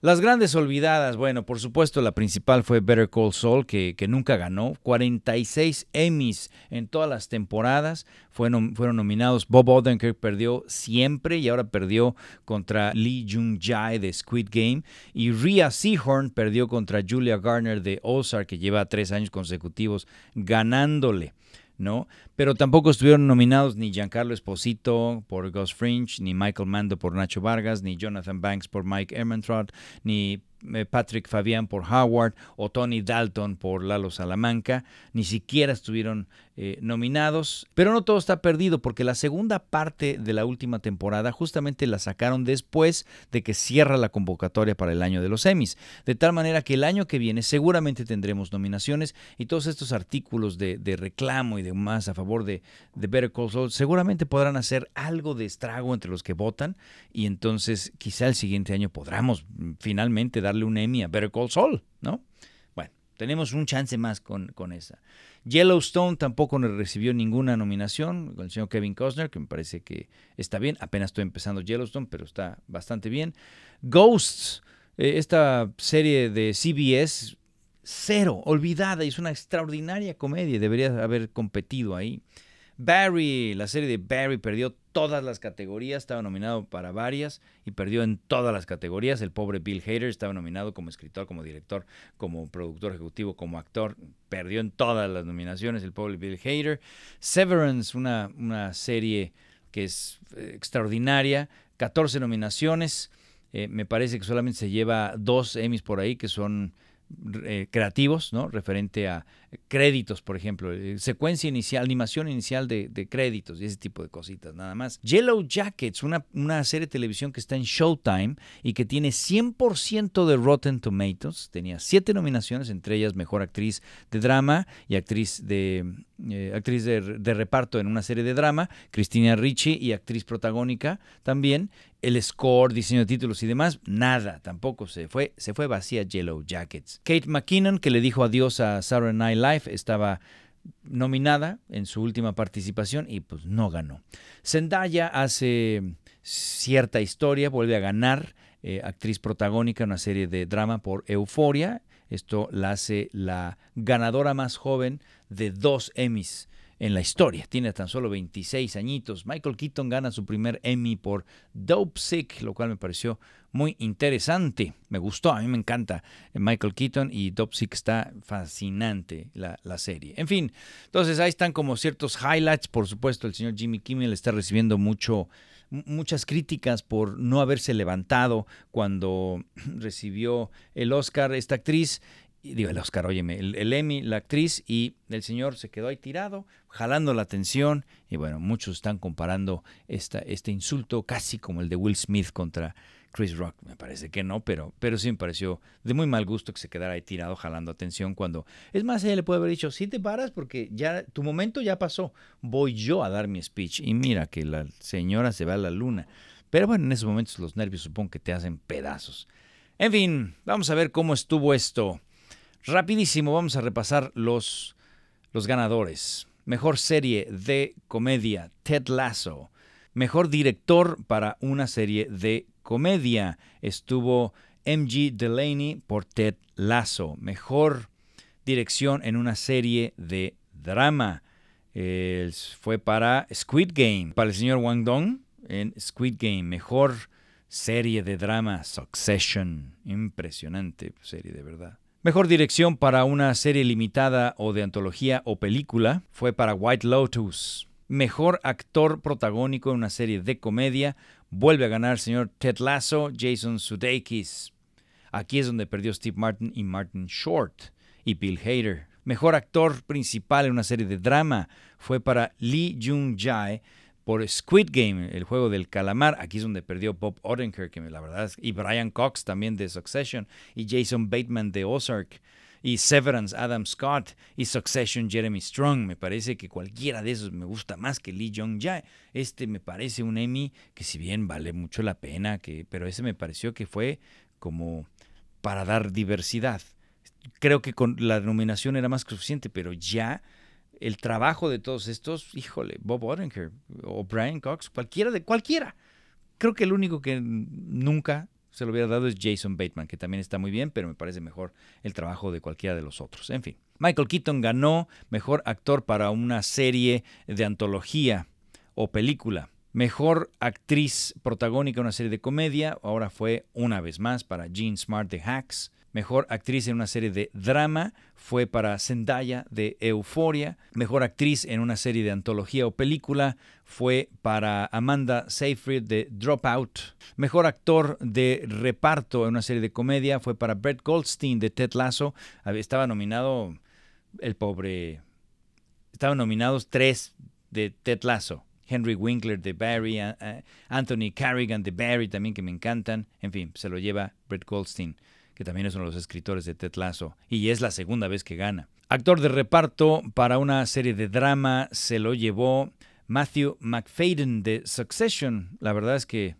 Las grandes olvidadas, bueno, por supuesto la principal fue Better Call Saul, que, nunca ganó. 46 Emmys en todas las temporadas fueron, fueron nominados. Bob Odenkirk perdió siempre y ahora perdió contra Lee Jung-jae de Squid Game. Y Rhea Seahorn perdió contra Julia Garner de Ozark, que lleva tres años consecutivos ganándole. ¿no? Pero tampoco estuvieron nominados ni Giancarlo Esposito por Ghost Fringe, ni Michael Mando por Nacho Vargas, ni Jonathan Banks por Mike Ehrmantraut, ni eh, Patrick Fabian por Howard o Tony Dalton por Lalo Salamanca, ni siquiera estuvieron eh, nominados. Pero no todo está perdido porque la segunda parte de la última temporada justamente la sacaron después de que cierra la convocatoria para el año de los Emmys. De tal manera que el año que viene seguramente tendremos nominaciones y todos estos artículos de, reclamo y demás a favor de, de Better Call Saul seguramente podrán hacer algo de estrago entre los que votan y entonces quizá el siguiente año podamos mm, finalmente dar una Emmy a Better Call Saul, ¿no? Bueno, tenemos un chance más con, esa. Yellowstone tampoco recibió ninguna nominación con el señor Kevin Costner, que me parece que está bien. Apenas estoy empezando Yellowstone, pero está bastante bien. Ghosts, eh, esta serie de CBS, cero, olvidada, es una extraordinaria comedia, debería haber competido ahí. Barry, la serie de Barry perdió todas las categorías, estaba nominado para varias y perdió en todas las categorías. El pobre Bill Hader estaba nominado como escritor, como director, como productor ejecutivo, como actor, perdió en todas las nominaciones el pobre Bill Hader. Severance, una, una serie que es eh, extraordinaria, 14 nominaciones. Eh, me parece que solamente se lleva dos Emmys por ahí, que son eh, creativos, ¿no? Referente a créditos, por ejemplo, eh, secuencia inicial, animación inicial de, créditos y ese tipo de cositas, nada más. Yellow Jackets, una, serie de televisión que está en Showtime y que tiene 100% de Rotten Tomatoes, tenía siete nominaciones, entre ellas Mejor Actriz de Drama y Actriz de, eh, actriz de, de, reparto en una serie de drama, Cristina Ricci y actriz protagónica también, el score, diseño de títulos y demás, nada, tampoco se fue, se fue vacía Yellow Jackets. Kate McKinnon, que le dijo adiós a Saturday Night Live, estaba nominada en su última participación y pues no ganó. Zendaya hace cierta historia, vuelve a ganar, eh, actriz protagónica en una serie de drama por Euforia. Esto la hace la ganadora más joven de dos Emmys en la historia. Tiene tan solo 26 añitos. Michael Keaton gana su primer Emmy por Dope lo cual me pareció muy interesante. Me gustó, a mí me encanta Michael Keaton y Dope está fascinante la, la serie. En fin, entonces ahí están como ciertos highlights. Por supuesto, el señor Jimmy Kimmel está recibiendo mucho muchas críticas por no haberse levantado cuando recibió el Oscar esta actriz digo, el Oscar, óyeme, el, Emmy, la actriz y el señor se quedó ahí tirado, jalando la atención. Y bueno, muchos están comparando esta, este insulto casi como el de Will Smith contra Chris Rock. Me parece que no, pero, pero sí me pareció de muy mal gusto que se quedara ahí tirado, jalando atención cuando... Es más, ella le puede haber dicho, si te paras porque ya tu momento ya pasó, voy yo a dar mi speech. Y mira que la señora se va a la luna. Pero bueno, en esos momentos los nervios supongo que te hacen pedazos. En fin, vamos a ver cómo estuvo esto. Rapidísimo, vamos a repasar los, los ganadores. Mejor serie de comedia, Ted Lasso. Mejor director para una serie de comedia, estuvo MG Delaney por Ted Lasso. Mejor dirección en una serie de drama. Eh, fue para Squid Game, para el señor Wang Dong en Squid Game. Mejor serie de drama, Succession. Impresionante serie de verdad. Mejor dirección para una serie limitada o de antología o película fue para White Lotus. Mejor actor protagónico en una serie de comedia vuelve a ganar señor Ted Lasso, Jason Sudeikis. Aquí es donde perdió Steve Martin y Martin Short y Bill Hader. Mejor actor principal en una serie de drama fue para Lee Jung-jae por Squid Game, el juego del calamar. Aquí es donde perdió Bob Odenkirk, que la verdad y Brian Cox también de Succession, y Jason Bateman de Ozark, y Severance Adam Scott, y Succession Jeremy Strong. Me parece que cualquiera de esos me gusta más que Lee Jong-jae. Este me parece un Emmy que si bien vale mucho la pena, que, pero ese me pareció que fue como para dar diversidad. Creo que con la nominación era más que suficiente, pero ya el trabajo de todos estos, híjole, Bob Odenkirk o Brian Cox, cualquiera de cualquiera. Creo que el único que nunca se lo hubiera dado es Jason Bateman, que también está muy bien, pero me parece mejor el trabajo de cualquiera de los otros. En fin, Michael Keaton ganó mejor actor para una serie de antología o película. Mejor actriz protagónica en una serie de comedia, ahora fue una vez más para Jean Smart de Hacks. Mejor actriz en una serie de drama fue para Zendaya de Euforia. Mejor actriz en una serie de antología o película fue para Amanda Seyfried de Dropout. Mejor actor de reparto en una serie de comedia fue para Brett Goldstein de Ted Lasso. Estaba nominado el pobre. Estaban nominados tres de Ted Lasso. Henry Winkler de Barry, eh, eh, Anthony Carrigan de Barry también que me encantan. En fin, se lo lleva Brett Goldstein que también es uno de los escritores de Tetlazo Lasso, y es la segunda vez que gana. Actor de reparto para una serie de drama se lo llevó Matthew McFadden de Succession. La verdad es que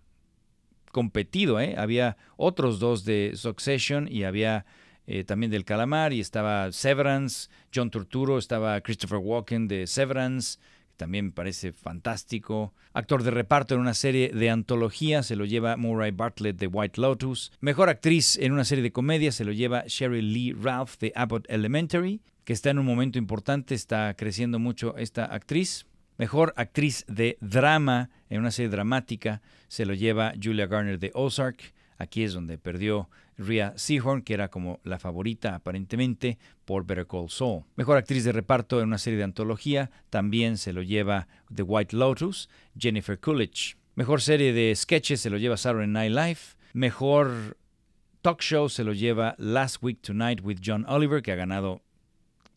competido, ¿eh? Había otros dos de Succession y había eh, también del Calamar y estaba Severance, John Turturro, estaba Christopher Walken de Severance, también me parece fantástico. Actor de reparto en una serie de antología, se lo lleva Murray Bartlett de White Lotus. Mejor actriz en una serie de comedia, se lo lleva Sherry Lee Ralph de Abbott Elementary, que está en un momento importante, está creciendo mucho esta actriz. Mejor actriz de drama en una serie dramática, se lo lleva Julia Garner de Ozark. Aquí es donde perdió Rhea Seahorn, que era como la favorita aparentemente por Better Call Saul. Mejor actriz de reparto en una serie de antología también se lo lleva The White Lotus, Jennifer Coolidge. Mejor serie de sketches se lo lleva Saturday Night Live. Mejor talk show se lo lleva Last Week Tonight with John Oliver, que ha ganado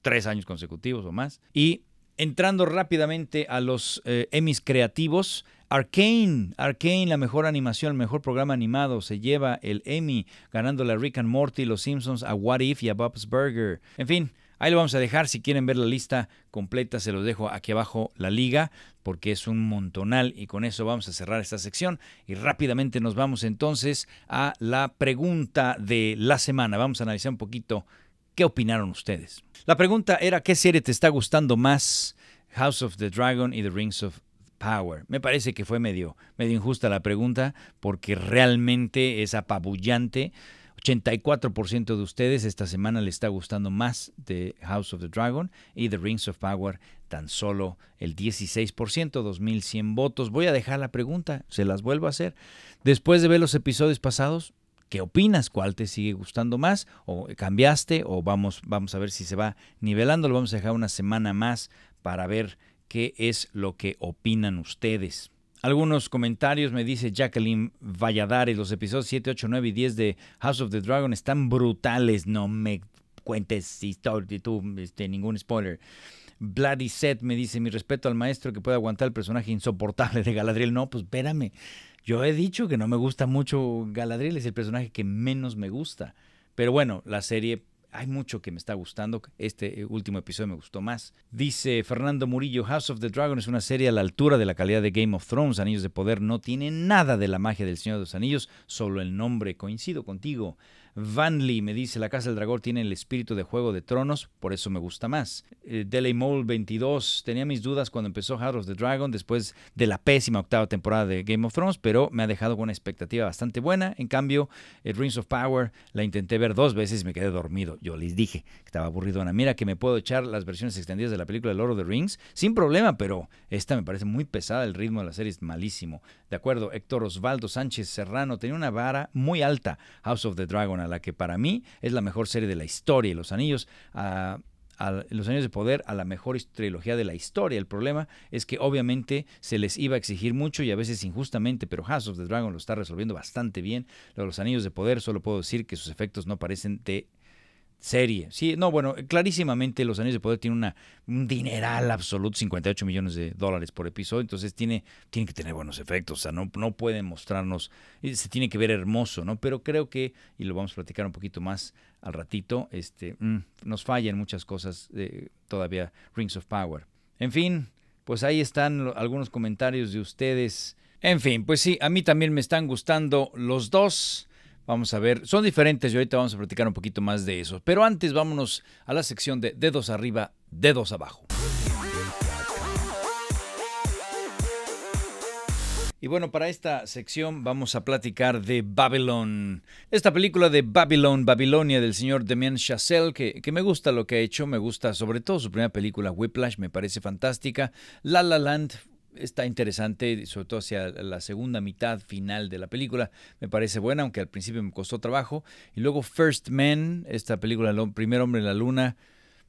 tres años consecutivos o más. Y Entrando rápidamente a los eh, Emmys creativos, Arcane, Arcane, la mejor animación, el mejor programa animado, se lleva el Emmy, ganando a Rick and Morty, Los Simpsons, a What If y a Bob's Burger. En fin, ahí lo vamos a dejar. Si quieren ver la lista completa, se los dejo aquí abajo la liga, porque es un montonal. Y con eso vamos a cerrar esta sección. Y rápidamente nos vamos entonces a la pregunta de la semana. Vamos a analizar un poquito qué opinaron ustedes. La pregunta era, ¿qué serie te está gustando más? House of the Dragon y The Rings of Power. Me parece que fue medio, medio injusta la pregunta porque realmente es apabullante. 84% de ustedes esta semana le está gustando más de House of the Dragon y The Rings of Power tan solo el 16%, 2.100 votos. Voy a dejar la pregunta, se las vuelvo a hacer. Después de ver los episodios pasados, ¿qué opinas? ¿Cuál te sigue gustando más? ¿O cambiaste? ¿O vamos, vamos a ver si se va nivelando? Lo vamos a dejar una semana más para ver qué es lo que opinan ustedes. Algunos comentarios me dice Jacqueline Valladares, los episodios 7, 8, 9 y 10 de House of the Dragon están brutales, no me cuentes historia, este, ningún spoiler. Bloody Set me dice, mi respeto al maestro que puede aguantar el personaje insoportable de Galadriel. No, pues espérame, yo he dicho que no me gusta mucho Galadriel, es el personaje que menos me gusta. Pero bueno, la serie hay mucho que me está gustando. Este eh, último episodio me gustó más. Dice Fernando Murillo, House of the Dragon es una serie a la altura de la calidad de Game of Thrones. Anillos de Poder no tiene nada de la magia del Señor de los Anillos, solo el nombre. Coincido contigo. Van Lee me dice, La Casa del Dragón tiene el espíritu de Juego de Tronos, por eso me gusta más. Delay Mole 22, tenía mis dudas cuando empezó House of the Dragon después de la pésima octava temporada de Game of Thrones, pero me ha dejado con una expectativa bastante buena. En cambio, El eh, Rings of Power la intenté ver dos veces y me quedé dormido. Yo les dije que estaba Ana Mira que me puedo echar las versiones extendidas de la película Lord of the Rings sin problema, pero esta me parece muy pesada, el ritmo de la serie es malísimo. De acuerdo, Héctor Osvaldo Sánchez Serrano tenía una vara muy alta, House of the Dragon la que para mí es la mejor serie de la historia, Los Anillos. a los Anillos de poder a la mejor trilogía de la historia. El problema es que obviamente se les iba a exigir mucho y a veces injustamente, pero House of the Dragon lo está resolviendo bastante bien. Los anillos de poder, solo puedo decir que sus efectos no parecen de serie. Sí, no, bueno, clarísimamente Los Anillos de Poder tiene una, un dineral absoluto, 58 millones de dólares por episodio, entonces tiene, tiene que tener buenos efectos, o sea, no, no pueden mostrarnos, eh, se tiene que ver hermoso, ¿no? Pero creo que, y lo vamos a platicar un poquito más al ratito, este, mm, nos fallan muchas cosas todavía, Rings of Power. En fin, pues ahí están algunos comentarios de ustedes. En fin, pues sí, a mí también me están gustando los dos. Vamos a ver, son diferentes y ahorita vamos a platicar un poquito más de eso. Pero antes vámonos a la sección de dedos arriba, dedos abajo. Y bueno, para esta sección vamos a platicar de Babylon. Esta película de Babylon, Babilonia, del señor Demian Chazelle, que, que, me gusta lo que ha hecho, me gusta sobre todo su primera película, Whiplash, me parece fantástica. La La Land está interesante, sobre todo hacia la segunda mitad final de la película. Me parece buena, aunque al principio me costó trabajo. Y luego First Man, esta película, El primer hombre en la luna,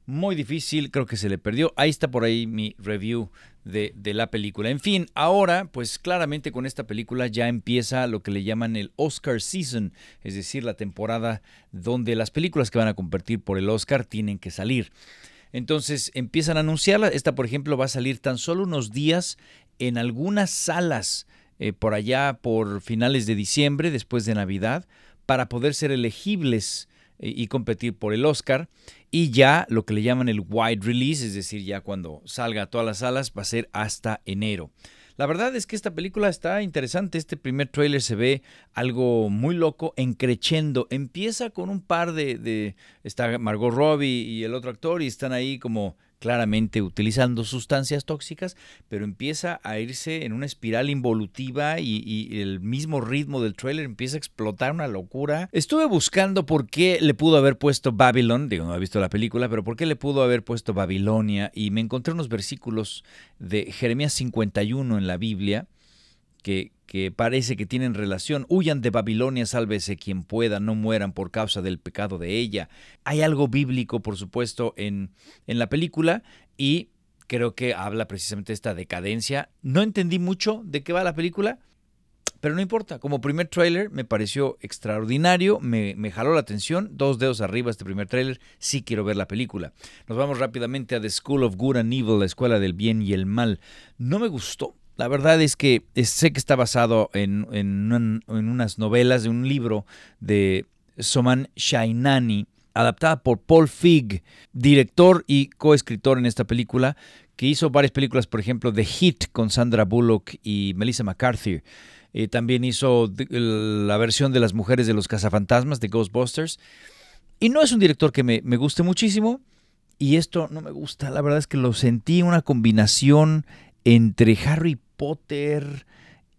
muy difícil, creo que se le perdió. Ahí está por ahí mi review de, de, la película. En fin, ahora, pues claramente con esta película ya empieza lo que le llaman el Oscar Season, es decir, la temporada donde las películas que van a competir por el Oscar tienen que salir. Entonces empiezan a anunciarla. Esta, por ejemplo, va a salir tan solo unos días en algunas salas eh, por allá por finales de diciembre, después de Navidad, para poder ser elegibles eh, y competir por el Oscar. Y ya lo que le llaman el wide release, es decir, ya cuando salga a todas las salas, va a ser hasta enero. La verdad es que esta película está interesante. Este primer tráiler se ve algo muy loco, encrechendo. Empieza con un par de, de... Está Margot Robbie y el otro actor y están ahí como claramente utilizando sustancias tóxicas, pero empieza a irse en una espiral involutiva y, el mismo ritmo del trailer empieza a explotar una locura. Estuve buscando por qué le pudo haber puesto Babylon, digo, no he visto la película, pero por qué le pudo haber puesto Babilonia y me encontré unos versículos de Jeremías 51 en la Biblia que, parece que tienen relación. Huyan de Babilonia, sálvese quien pueda, no mueran por causa del pecado de ella. Hay algo bíblico, por supuesto, en, la película y creo que habla precisamente de esta decadencia. No entendí mucho de qué va la película, pero no importa. Como primer tráiler me pareció extraordinario, me, me jaló la atención. Dos dedos arriba este primer tráiler, sí quiero ver la película. Nos vamos rápidamente a The School of Good and Evil, la escuela del bien y el mal. No me gustó la verdad es que eh, sé que está basado en, unas novelas de un libro de Soman Shainani, adaptada por Paul Fig, director y coescritor en esta película, que hizo varias películas, por ejemplo, The Hit con Sandra Bullock y Melissa McCarthy. Eh, también hizo la versión de las mujeres de los cazafantasmas de Ghostbusters. Y no es un director que me, me guste muchísimo. Y esto no me gusta. La verdad es que lo sentí una combinación entre Harry Potter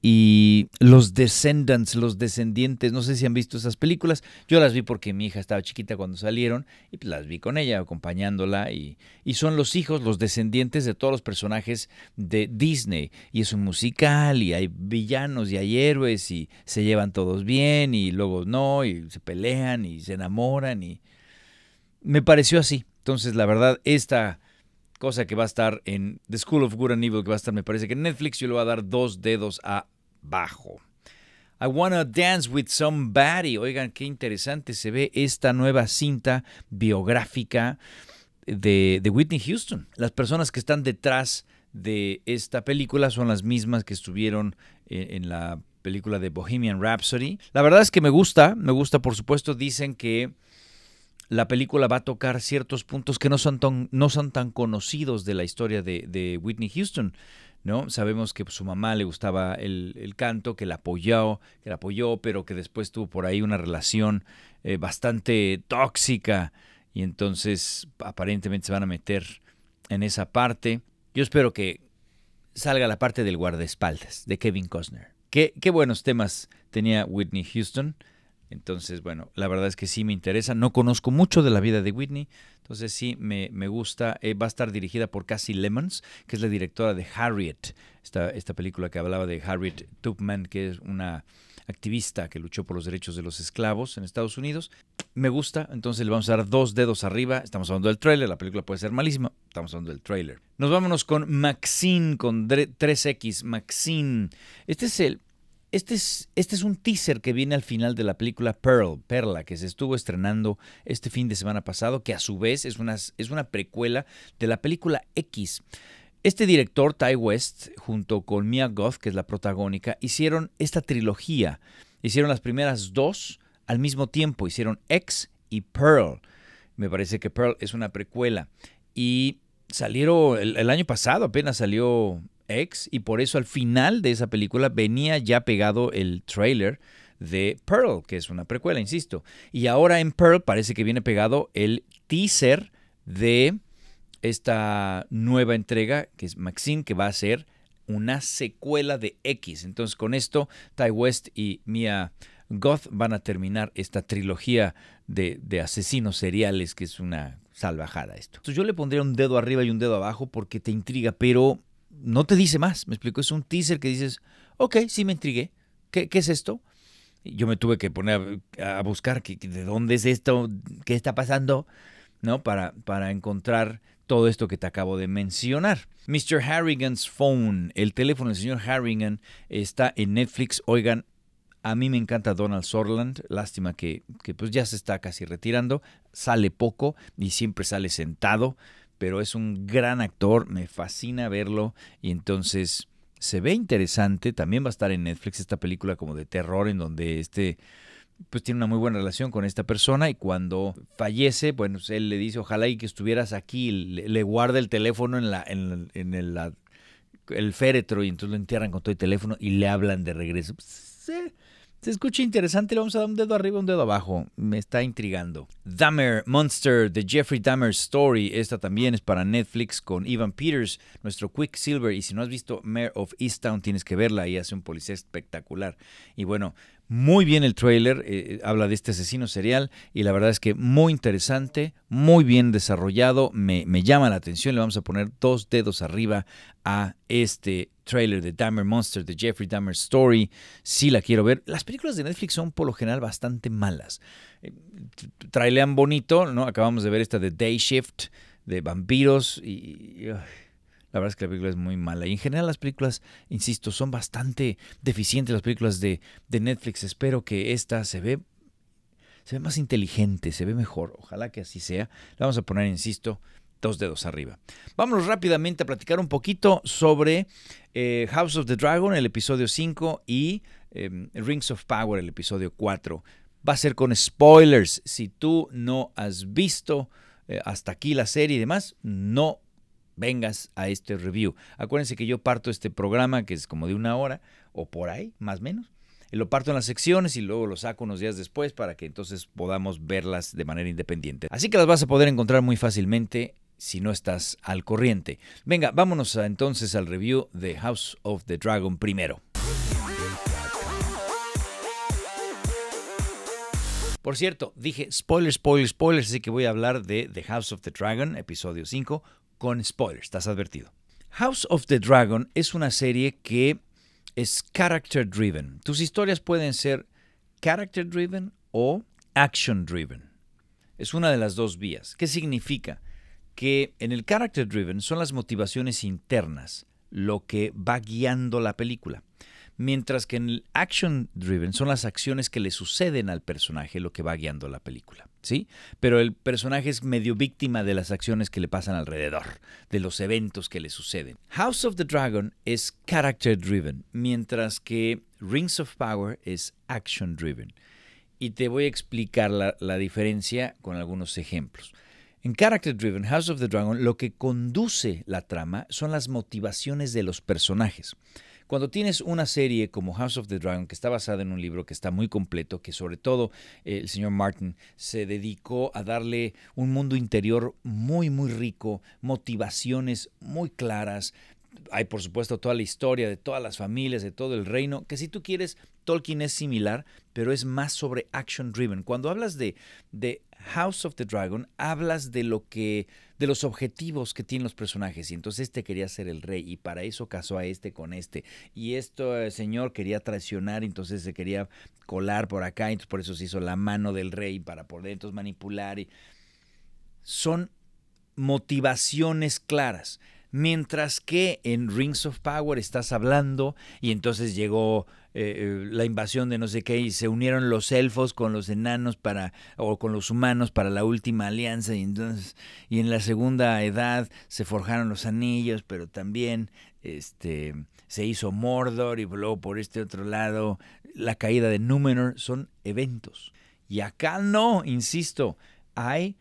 y los Descendants, los descendientes, no sé si han visto esas películas, yo las vi porque mi hija estaba chiquita cuando salieron y pues las vi con ella, acompañándola y, y son los hijos, los descendientes de todos los personajes de Disney y es un musical y hay villanos y hay héroes y se llevan todos bien y luego no y se pelean y se enamoran y me pareció así, entonces la verdad esta cosa que va a estar en The School of Good and Evil, que va a estar, me parece que en Netflix, yo le voy a dar dos dedos abajo. I Wanna Dance with Somebody. Oigan, qué interesante se ve esta nueva cinta biográfica de, de Whitney Houston. Las personas que están detrás de esta película son las mismas que estuvieron en la película de Bohemian Rhapsody. La verdad es que me gusta, me gusta por supuesto, dicen que la película va a tocar ciertos puntos que no son tan, no son tan conocidos de la historia de, Whitney Houston. ¿No? Sabemos que su mamá le gustaba el, canto, que la apoyó, que la apoyó, pero que después tuvo por ahí una relación eh, bastante tóxica. Y entonces aparentemente se van a meter en esa parte. Yo espero que salga la parte del guardaespaldas de Kevin Costner. Qué, qué buenos temas tenía Whitney Houston. Entonces, bueno, la verdad es que sí me interesa. No conozco mucho de la vida de Whitney, entonces sí me, me gusta. Eh, va a estar dirigida por Cassie Lemons, que es la directora de Harriet, esta, esta película que hablaba de Harriet Tubman, que es una activista que luchó por los derechos de los esclavos en Estados Unidos. Me gusta, entonces le vamos a dar dos dedos arriba. Estamos hablando del tráiler, la película puede ser malísima, estamos hablando del tráiler. Nos vámonos con Maxine, con 3X, Maxine. Este es el, este, este es, un teaser que viene al final de la película Pearl, Perla, que se estuvo estrenando este fin de semana pasado, que a su vez es una, es una precuela de la película X. Este director, Ty West, junto con Mia Goth, que es la protagónica, hicieron esta trilogía. Hicieron las primeras dos al mismo tiempo. Hicieron X y Pearl. Me parece que Pearl es una precuela. Y salieron, el año pasado apenas salió y por eso al final de esa película venía ya pegado el trailer de Pearl, que es una precuela, insisto. Y ahora en Pearl parece que viene pegado el teaser de esta nueva entrega, que es Maxine, que va a ser una secuela de X. Entonces con esto, Ty West y Mia Goth van a terminar esta trilogía de, asesinos seriales, que es una salvajada esto. yo le pondría un dedo arriba y un dedo abajo porque te intriga, pero no te dice más, me explico, es un teaser que dices, ok, sí me intrigué, ¿qué, es esto? Yo me tuve que poner a, buscar de dónde es esto, qué está pasando, ¿no? Para, para encontrar todo esto que te acabo de mencionar. Mr. Harrigan's Phone, el teléfono del señor Harrigan, está en Netflix. Oigan, a mí me encanta Donald Sutherland, lástima que, que pues ya se está casi retirando, sale poco y siempre sale sentado pero es un gran actor, me fascina verlo y entonces se ve interesante, también va a estar en Netflix esta película como de terror en donde este pues tiene una muy buena relación con esta persona y cuando fallece, bueno, pues él le dice, ojalá y que estuvieras aquí, le, guarda el teléfono en la, en, el, el féretro y entonces lo entierran con todo el teléfono y le hablan de regreso. Pues, se escucha interesante, le vamos a dar un dedo arriba, un dedo abajo. Me está intrigando. Dahmer Monster, The Jeffrey Dahmer Story. Esta también es para Netflix con Ivan Peters, nuestro Quicksilver. Y si no has visto Mayor of Easttown, tienes que verla. Ahí hace un policía espectacular. Y bueno, muy bien el trailer, eh, eh, habla de este asesino serial y la verdad es que muy interesante, muy bien desarrollado, me, llama la atención, le vamos a poner dos dedos arriba a este trailer de Dahmer Monster, de Jeffrey Dahmer Story, sí la quiero ver. Las películas de Netflix son por lo general bastante malas, eh, trailean bonito, ¿no? Acabamos de ver esta de Day Shift, de vampiros y... La verdad es que la película es muy mala. Y en general las películas, insisto, son bastante deficientes las películas de, Netflix. Espero que esta se ve, se ve más inteligente, se ve mejor. Ojalá que así sea. vamos a poner, insisto, dos dedos arriba. Vámonos rápidamente a platicar un poquito sobre eh, House of the Dragon, el episodio 5, y em, Rings of Power, el episodio 4. Va a ser con spoilers. Si tú no has visto eh, hasta aquí la serie y demás, no vengas a este review. Acuérdense que yo parto este programa, que es como de una hora o por ahí, más o menos. Lo parto en las secciones y luego lo saco unos días después para que entonces podamos verlas de manera independiente. Así que las vas a poder encontrar muy fácilmente si no estás al corriente. Venga, vámonos entonces al review de House of the Dragon primero. Por cierto, dije spoiler, spoiler, spoiler, así que voy a hablar de The House of the Dragon, episodio 5, con spoilers, estás advertido. House of the Dragon es una serie que es character driven. Tus historias pueden ser character driven o action driven. Es una de las dos vías. ¿Qué significa? Que en el character driven son las motivaciones internas lo que va guiando la película mientras que en action driven son las acciones que le suceden al personaje lo que va guiando la película, ¿sí? Pero el personaje es medio víctima de las acciones que le pasan alrededor, de los eventos que le suceden. House of the Dragon es character driven, mientras que Rings of Power es action driven. Y te voy a explicar la, la diferencia con algunos ejemplos. En Character Driven House of the Dragon lo que conduce la trama son las motivaciones de los personajes. Cuando tienes una serie como House of the Dragon, que está basada en un libro que está muy completo, que sobre todo eh, el señor Martin se dedicó a darle un mundo interior muy, muy rico, motivaciones muy claras, hay por supuesto toda la historia de todas las familias, de todo el reino, que si tú quieres, Tolkien es similar, pero es más sobre action driven. Cuando hablas de, de House of the Dragon, hablas de lo que de los objetivos que tienen los personajes. Y entonces este quería ser el rey y para eso casó a este con este. Y este señor quería traicionar, entonces se quería colar por acá, entonces por eso se hizo la mano del rey para poder entonces manipular. Y... Son motivaciones claras. Mientras que en Rings of Power estás hablando y entonces llegó eh, la invasión de no sé qué y se unieron los elfos con los enanos para o con los humanos para la última alianza y entonces y en la segunda edad se forjaron los anillos pero también este se hizo Mordor y luego por este otro lado la caída de Númenor son eventos y acá no insisto hay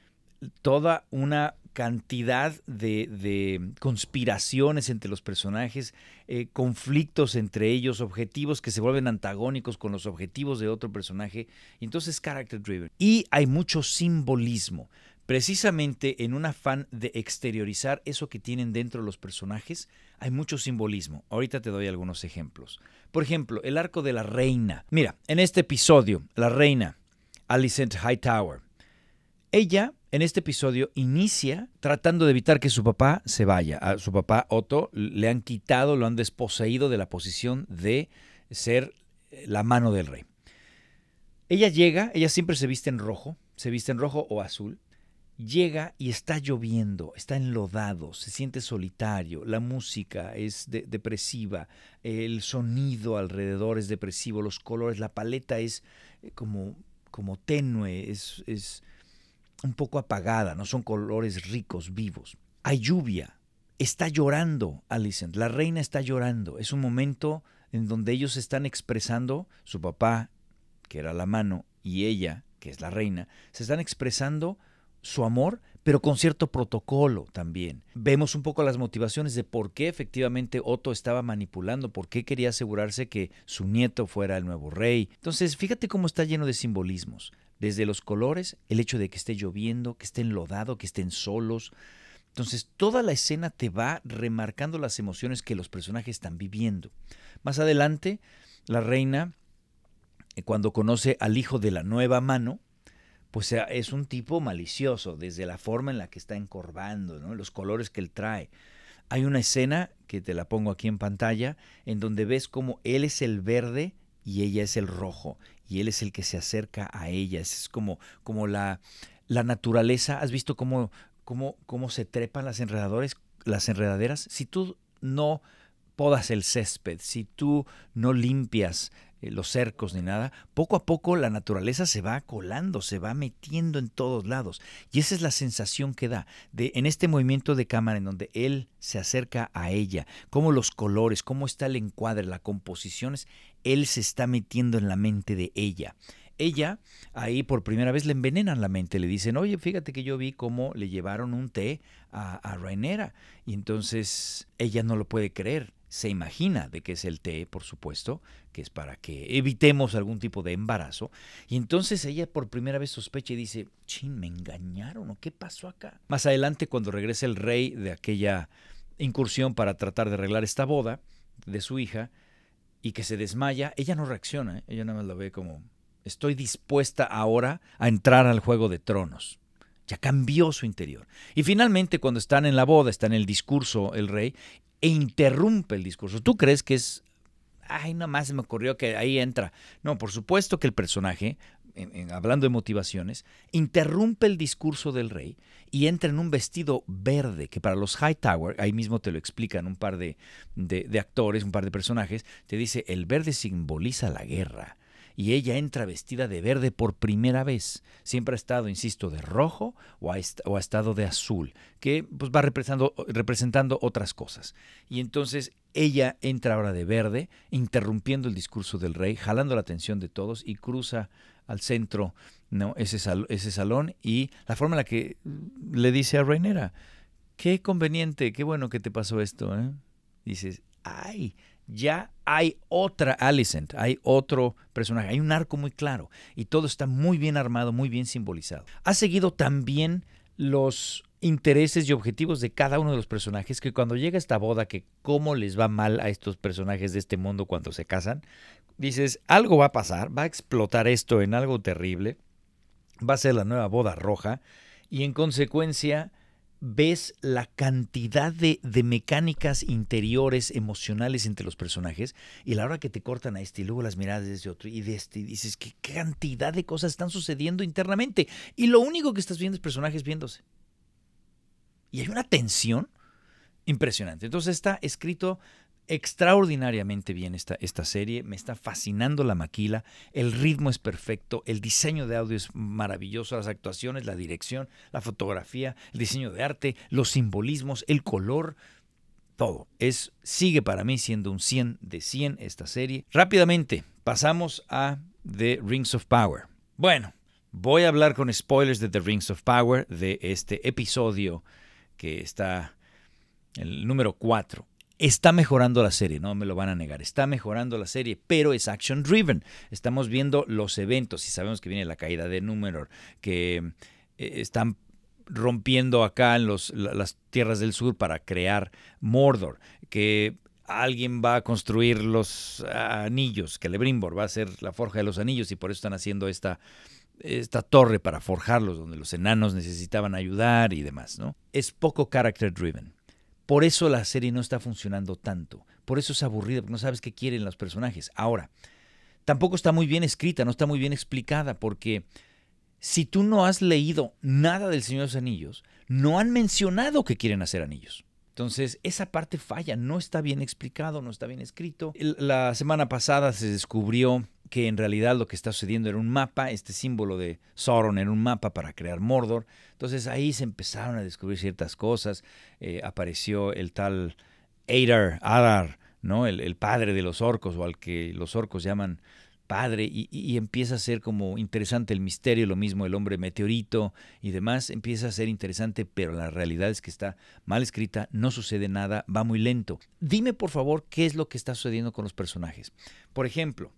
toda una cantidad de, conspiraciones entre los personajes, eh, conflictos entre ellos, objetivos que se vuelven antagónicos con los objetivos de otro personaje. Entonces, character driven. Y hay mucho simbolismo, precisamente en un afán de exteriorizar eso que tienen dentro los personajes, hay mucho simbolismo. Ahorita te doy algunos ejemplos. Por ejemplo, el arco de la reina. Mira, en este episodio, la reina, Alicent Hightower, ella, en este episodio, inicia tratando de evitar que su papá se vaya. A su papá, Otto, le han quitado, lo han desposeído de la posición de ser la mano del rey. Ella llega, ella siempre se viste en rojo, se viste en rojo o azul. Llega y está lloviendo, está enlodado, se siente solitario, la música es depresiva, el sonido alrededor es depresivo, los colores, la paleta es eh, como, como tenue, es un poco apagada, no son colores ricos, vivos. Hay lluvia. Está llorando Alicent, la reina está llorando. Es un momento en donde ellos están expresando, su papá, que era la mano, y ella, que es la reina, se están expresando su amor, pero con cierto protocolo también. Vemos un poco las motivaciones de por qué efectivamente Otto estaba manipulando, por qué quería asegurarse que su nieto fuera el nuevo rey. Entonces, fíjate cómo está lleno de simbolismos. Desde los colores, el hecho de que esté lloviendo, que estén enlodado, que estén solos. Entonces, toda la escena te va remarcando las emociones que los personajes están viviendo. Más adelante, la reina, eh, cuando conoce al hijo de la nueva mano, pues eh, es un tipo malicioso, desde la forma en la que está encorvando, los colores que él trae. Hay una escena, que te la pongo aquí en pantalla, en donde ves cómo él es el verde y ella es el rojo, y Él es el que se acerca a ella. Es como, como la, la naturaleza. ¿Has visto cómo, cómo, cómo se trepan las, enredadores, las enredaderas? Si tú no podas el césped, si tú no limpias eh, los cercos ni nada, poco a poco la naturaleza se va colando, se va metiendo en todos lados. Y esa es la sensación que da de, en este movimiento de cámara en donde él se acerca a ella, cómo los colores, cómo está el encuadre, la composición es él se está metiendo en la mente de ella. Ella, ahí por primera vez le envenenan la mente, le dicen, oye, fíjate que yo vi cómo le llevaron un té a, a Rainera. Y entonces ella no lo puede creer, se imagina de que es el té, por supuesto, que es para que evitemos algún tipo de embarazo. Y entonces ella por primera vez sospecha y dice, chin, me engañaron o qué pasó acá. Más adelante, cuando regresa el rey de aquella incursión para tratar de arreglar esta boda de su hija, y que se desmaya, ella no reacciona, ¿eh? ella nada más la ve como, estoy dispuesta ahora a entrar al Juego de Tronos. Ya cambió su interior. Y finalmente, cuando están en la boda, está en el discurso el rey e interrumpe el discurso. ¿Tú crees que es, ay, nada más se me ocurrió que ahí entra? No, por supuesto que el personaje hablando de motivaciones, interrumpe el discurso del rey y entra en un vestido verde, que para los Hightower, ahí mismo te lo explican un par de, actores, un par de personajes, te dice, el verde simboliza la guerra. Y ella entra vestida de verde por primera vez. Siempre ha estado, insisto, de rojo o ha, o ha estado de azul, que pues, va representando otras cosas. Y entonces ella entra ahora de verde, interrumpiendo el discurso del rey, jalando la atención de todos y cruza al centro ¿no? ese, ese salón y la forma en la que le dice a Reinera, qué conveniente, qué bueno que te pasó esto. ¿eh? Dices, ay, ya hay otra Alicent, hay otro personaje, hay un arco muy claro y todo está muy bien armado, muy bien simbolizado. Ha seguido también los intereses y objetivos de cada uno de los personajes que cuando llega esta boda, que cómo les va mal a estos personajes de este mundo cuando se casan, dices, algo va a pasar, va a explotar esto en algo terrible, va a ser la nueva boda roja, y en consecuencia ves la cantidad de, de, mecánicas interiores, emocionales entre los personajes, y la hora que te cortan a este, y luego las miradas de este otro, y de este, y dices, ¿qué cantidad de cosas están sucediendo internamente? Y lo único que estás viendo es personajes viéndose. Y hay una tensión impresionante. Entonces está escrito extraordinariamente bien esta, esta serie, me está fascinando la maquila, el ritmo es perfecto, el diseño de audio es maravilloso, las actuaciones, la dirección, la fotografía, el diseño de arte, los simbolismos, el color, todo. Es, sigue para mí siendo un 100 de 100 esta serie. Rápidamente, pasamos a The Rings of Power. Bueno, voy a hablar con spoilers de The Rings of Power, de este episodio que está el número 4. Está mejorando la serie, no me lo van a negar, está mejorando la serie, pero es action driven. Estamos viendo los eventos y sabemos que viene la caída de Númenor, que eh, están rompiendo acá en las tierras del sur para crear Mordor, que alguien va a construir los anillos, que Lebrimbor va a ser la forja de los anillos y por eso están haciendo esta, esta torre para forjarlos, donde los enanos necesitaban ayudar y demás, ¿no? Es poco character driven. Por eso la serie no está funcionando tanto. Por eso es aburrida, porque no sabes qué quieren los personajes. Ahora, tampoco está muy bien escrita, no está muy bien explicada, porque si tú no has leído nada del Señor de los Anillos, no han mencionado que quieren hacer anillos. Entonces, esa parte falla, no está bien explicado, no está bien escrito. La semana pasada se descubrió que en realidad lo que está sucediendo era un mapa, este símbolo de Sauron era un mapa para crear Mordor. Entonces ahí se empezaron a descubrir ciertas cosas. Eh, apareció el tal Adar, Adar ¿no? El, padre de los orcos, o al que los orcos llaman padre, y, empieza a ser como interesante el misterio, lo mismo el hombre meteorito y demás, empieza a ser interesante, pero la realidad es que está mal escrita, no sucede nada, va muy lento. Dime por favor qué es lo que está sucediendo con los personajes. Por ejemplo,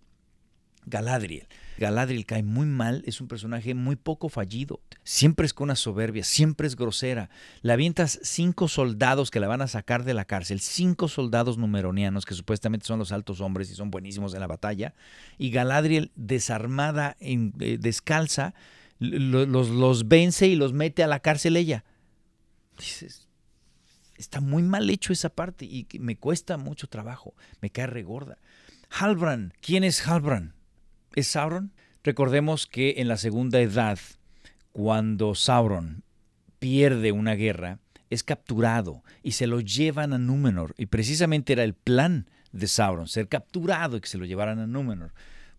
Galadriel. Galadriel cae muy mal, es un personaje muy poco fallido. Siempre es con una soberbia, siempre es grosera. Le avientas cinco soldados que la van a sacar de la cárcel, cinco soldados numeronianos que supuestamente son los altos hombres y son buenísimos en la batalla. Y Galadriel, desarmada, eh, descalza, los, los vence y los mete a la cárcel ella. Dices, está muy mal hecho esa parte y me cuesta mucho trabajo, me cae regorda. Halbrand, ¿quién es Halbrand? es Sauron. Recordemos que en la Segunda Edad, cuando Sauron pierde una guerra, es capturado y se lo llevan a Númenor. Y precisamente era el plan de Sauron, ser capturado y que se lo llevaran a Númenor,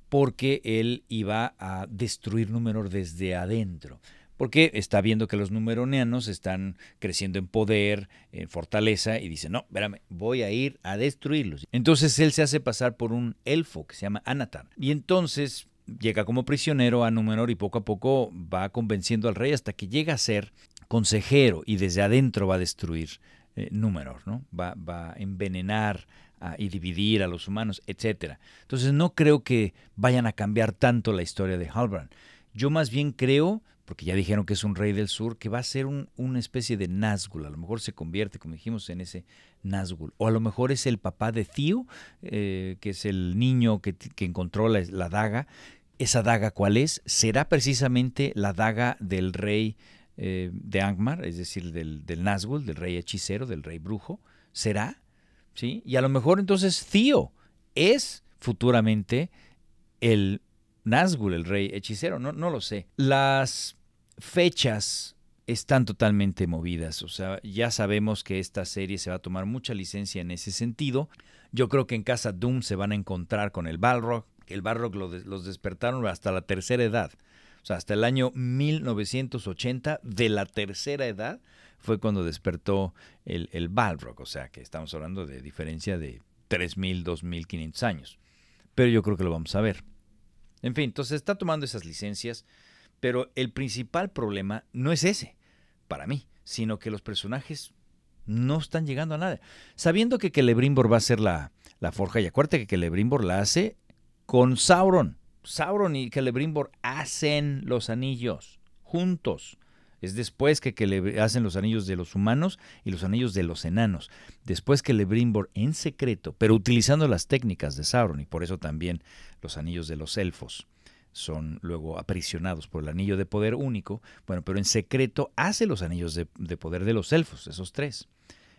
porque él iba a destruir Númenor desde adentro porque está viendo que los numeronianos están creciendo en poder, en fortaleza, y dice, no, espérame, voy a ir a destruirlos. Entonces él se hace pasar por un elfo que se llama Anatar. Y entonces llega como prisionero a Númenor y poco a poco va convenciendo al rey hasta que llega a ser consejero y desde adentro va a destruir eh, ¿no? Va, a envenenar y dividir a los humanos, etc. Entonces no creo que vayan a cambiar tanto la historia de Halbrand. Yo más bien creo porque ya dijeron que es un rey del sur, que va a ser una especie de Nazgul. A lo mejor se convierte, como dijimos, en ese Nazgul. O a lo mejor es el papá de Tío, eh, que es el niño que, encontró la, daga. ¿Esa daga cuál es? Será precisamente la daga del rey eh, de Angmar, es decir, del, Nazgul, del rey hechicero, del rey brujo. ¿Será? ¿Sí? Y a lo mejor entonces Tío es futuramente el Nazgûl, el rey hechicero, no, no lo sé. Las fechas están totalmente movidas, o sea, ya sabemos que esta serie se va a tomar mucha licencia en ese sentido. Yo creo que en casa Doom se van a encontrar con el Balrog, el Balrog los despertaron hasta la tercera edad. O sea, hasta el año 1980 de la tercera edad fue cuando despertó el, el Balrog, o sea, que estamos hablando de diferencia de 3.000, 2.500 años. Pero yo creo que lo vamos a ver. En fin, entonces está tomando esas licencias, pero el principal problema no es ese, para mí, sino que los personajes no están llegando a nada. Sabiendo que Celebrimbor va a ser la, la forja, y acuérdate que Celebrimbor la hace con Sauron. Sauron y Celebrimbor hacen los anillos juntos. Es después que, le hacen los anillos de los humanos y los anillos de los enanos. Después que Lebrimbor, en secreto, pero utilizando las técnicas de Sauron, y por eso también los anillos de los elfos son luego aprisionados por el anillo de poder único, bueno, pero en secreto hace los anillos de, de poder de los elfos, esos tres.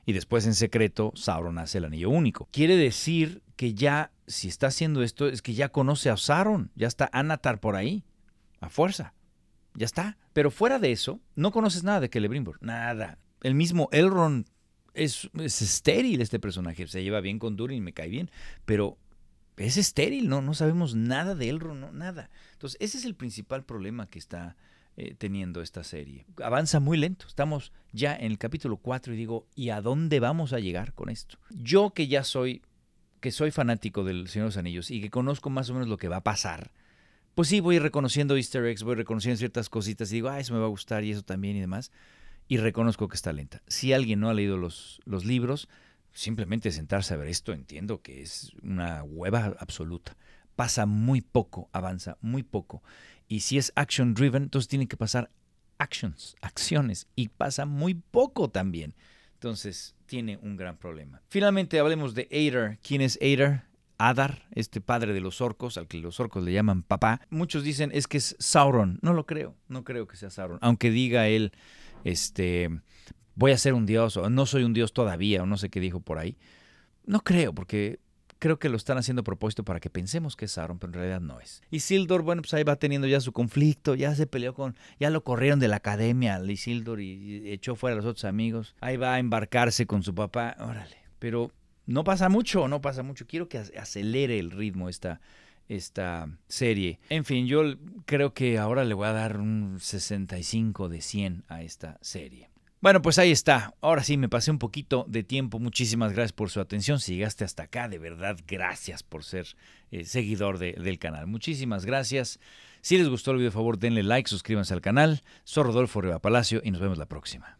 Y después en secreto Sauron hace el anillo único. Quiere decir que ya, si está haciendo esto, es que ya conoce a Sauron, ya está Anatar por ahí, a fuerza. Ya está. Pero fuera de eso, no conoces nada de Celebrimbor. Nada. El mismo Elrond es, estéril este personaje. Se lleva bien con Durin, me cae bien. Pero es estéril, ¿no? No sabemos nada de Elrond, nada. Entonces, ese es el principal problema que está eh, teniendo esta serie. Avanza muy lento. Estamos ya en el capítulo 4 y digo, ¿y a dónde vamos a llegar con esto? Yo que ya soy que soy fanático del Señor de los Anillos y que conozco más o menos lo que va a pasar, pues sí, voy reconociendo easter eggs, voy reconociendo ciertas cositas y digo, ah, eso me va a gustar y eso también y demás. Y reconozco que está lenta. Si alguien no ha leído los, libros, simplemente sentarse a ver esto, entiendo que es una hueva absoluta. Pasa muy poco, avanza muy poco. Y si es action driven, entonces tienen que pasar actions, acciones. Y pasa muy poco también. Entonces tiene un gran problema. Finalmente hablemos de Ader. ¿Quién es AIDER. Adar, este padre de los orcos, al que los orcos le llaman papá. Muchos dicen es que es Sauron. No lo creo, no creo que sea Sauron. Aunque diga él, este, voy a ser un dios, o no soy un dios todavía, o no sé qué dijo por ahí. No creo, porque creo que lo están haciendo a propósito para que pensemos que es Sauron, pero en realidad no es. Y Sildor, bueno, pues ahí va teniendo ya su conflicto, ya se peleó con, ya lo corrieron de la academia al Isildur y echó fuera a los otros amigos. Ahí va a embarcarse con su papá, órale. Pero no pasa mucho, no pasa mucho. Quiero que acelere el ritmo esta, esta serie. En fin, yo creo que ahora le voy a dar un 65 de 100 a esta serie. Bueno, pues ahí está. Ahora sí, me pasé un poquito de tiempo. Muchísimas gracias por su atención. Si llegaste hasta acá, de verdad, gracias por ser eh, seguidor del canal. Muchísimas gracias. Si les gustó el video, por favor, denle like, suscríbanse al canal. Soy Rodolfo Riva Palacio y nos vemos la próxima.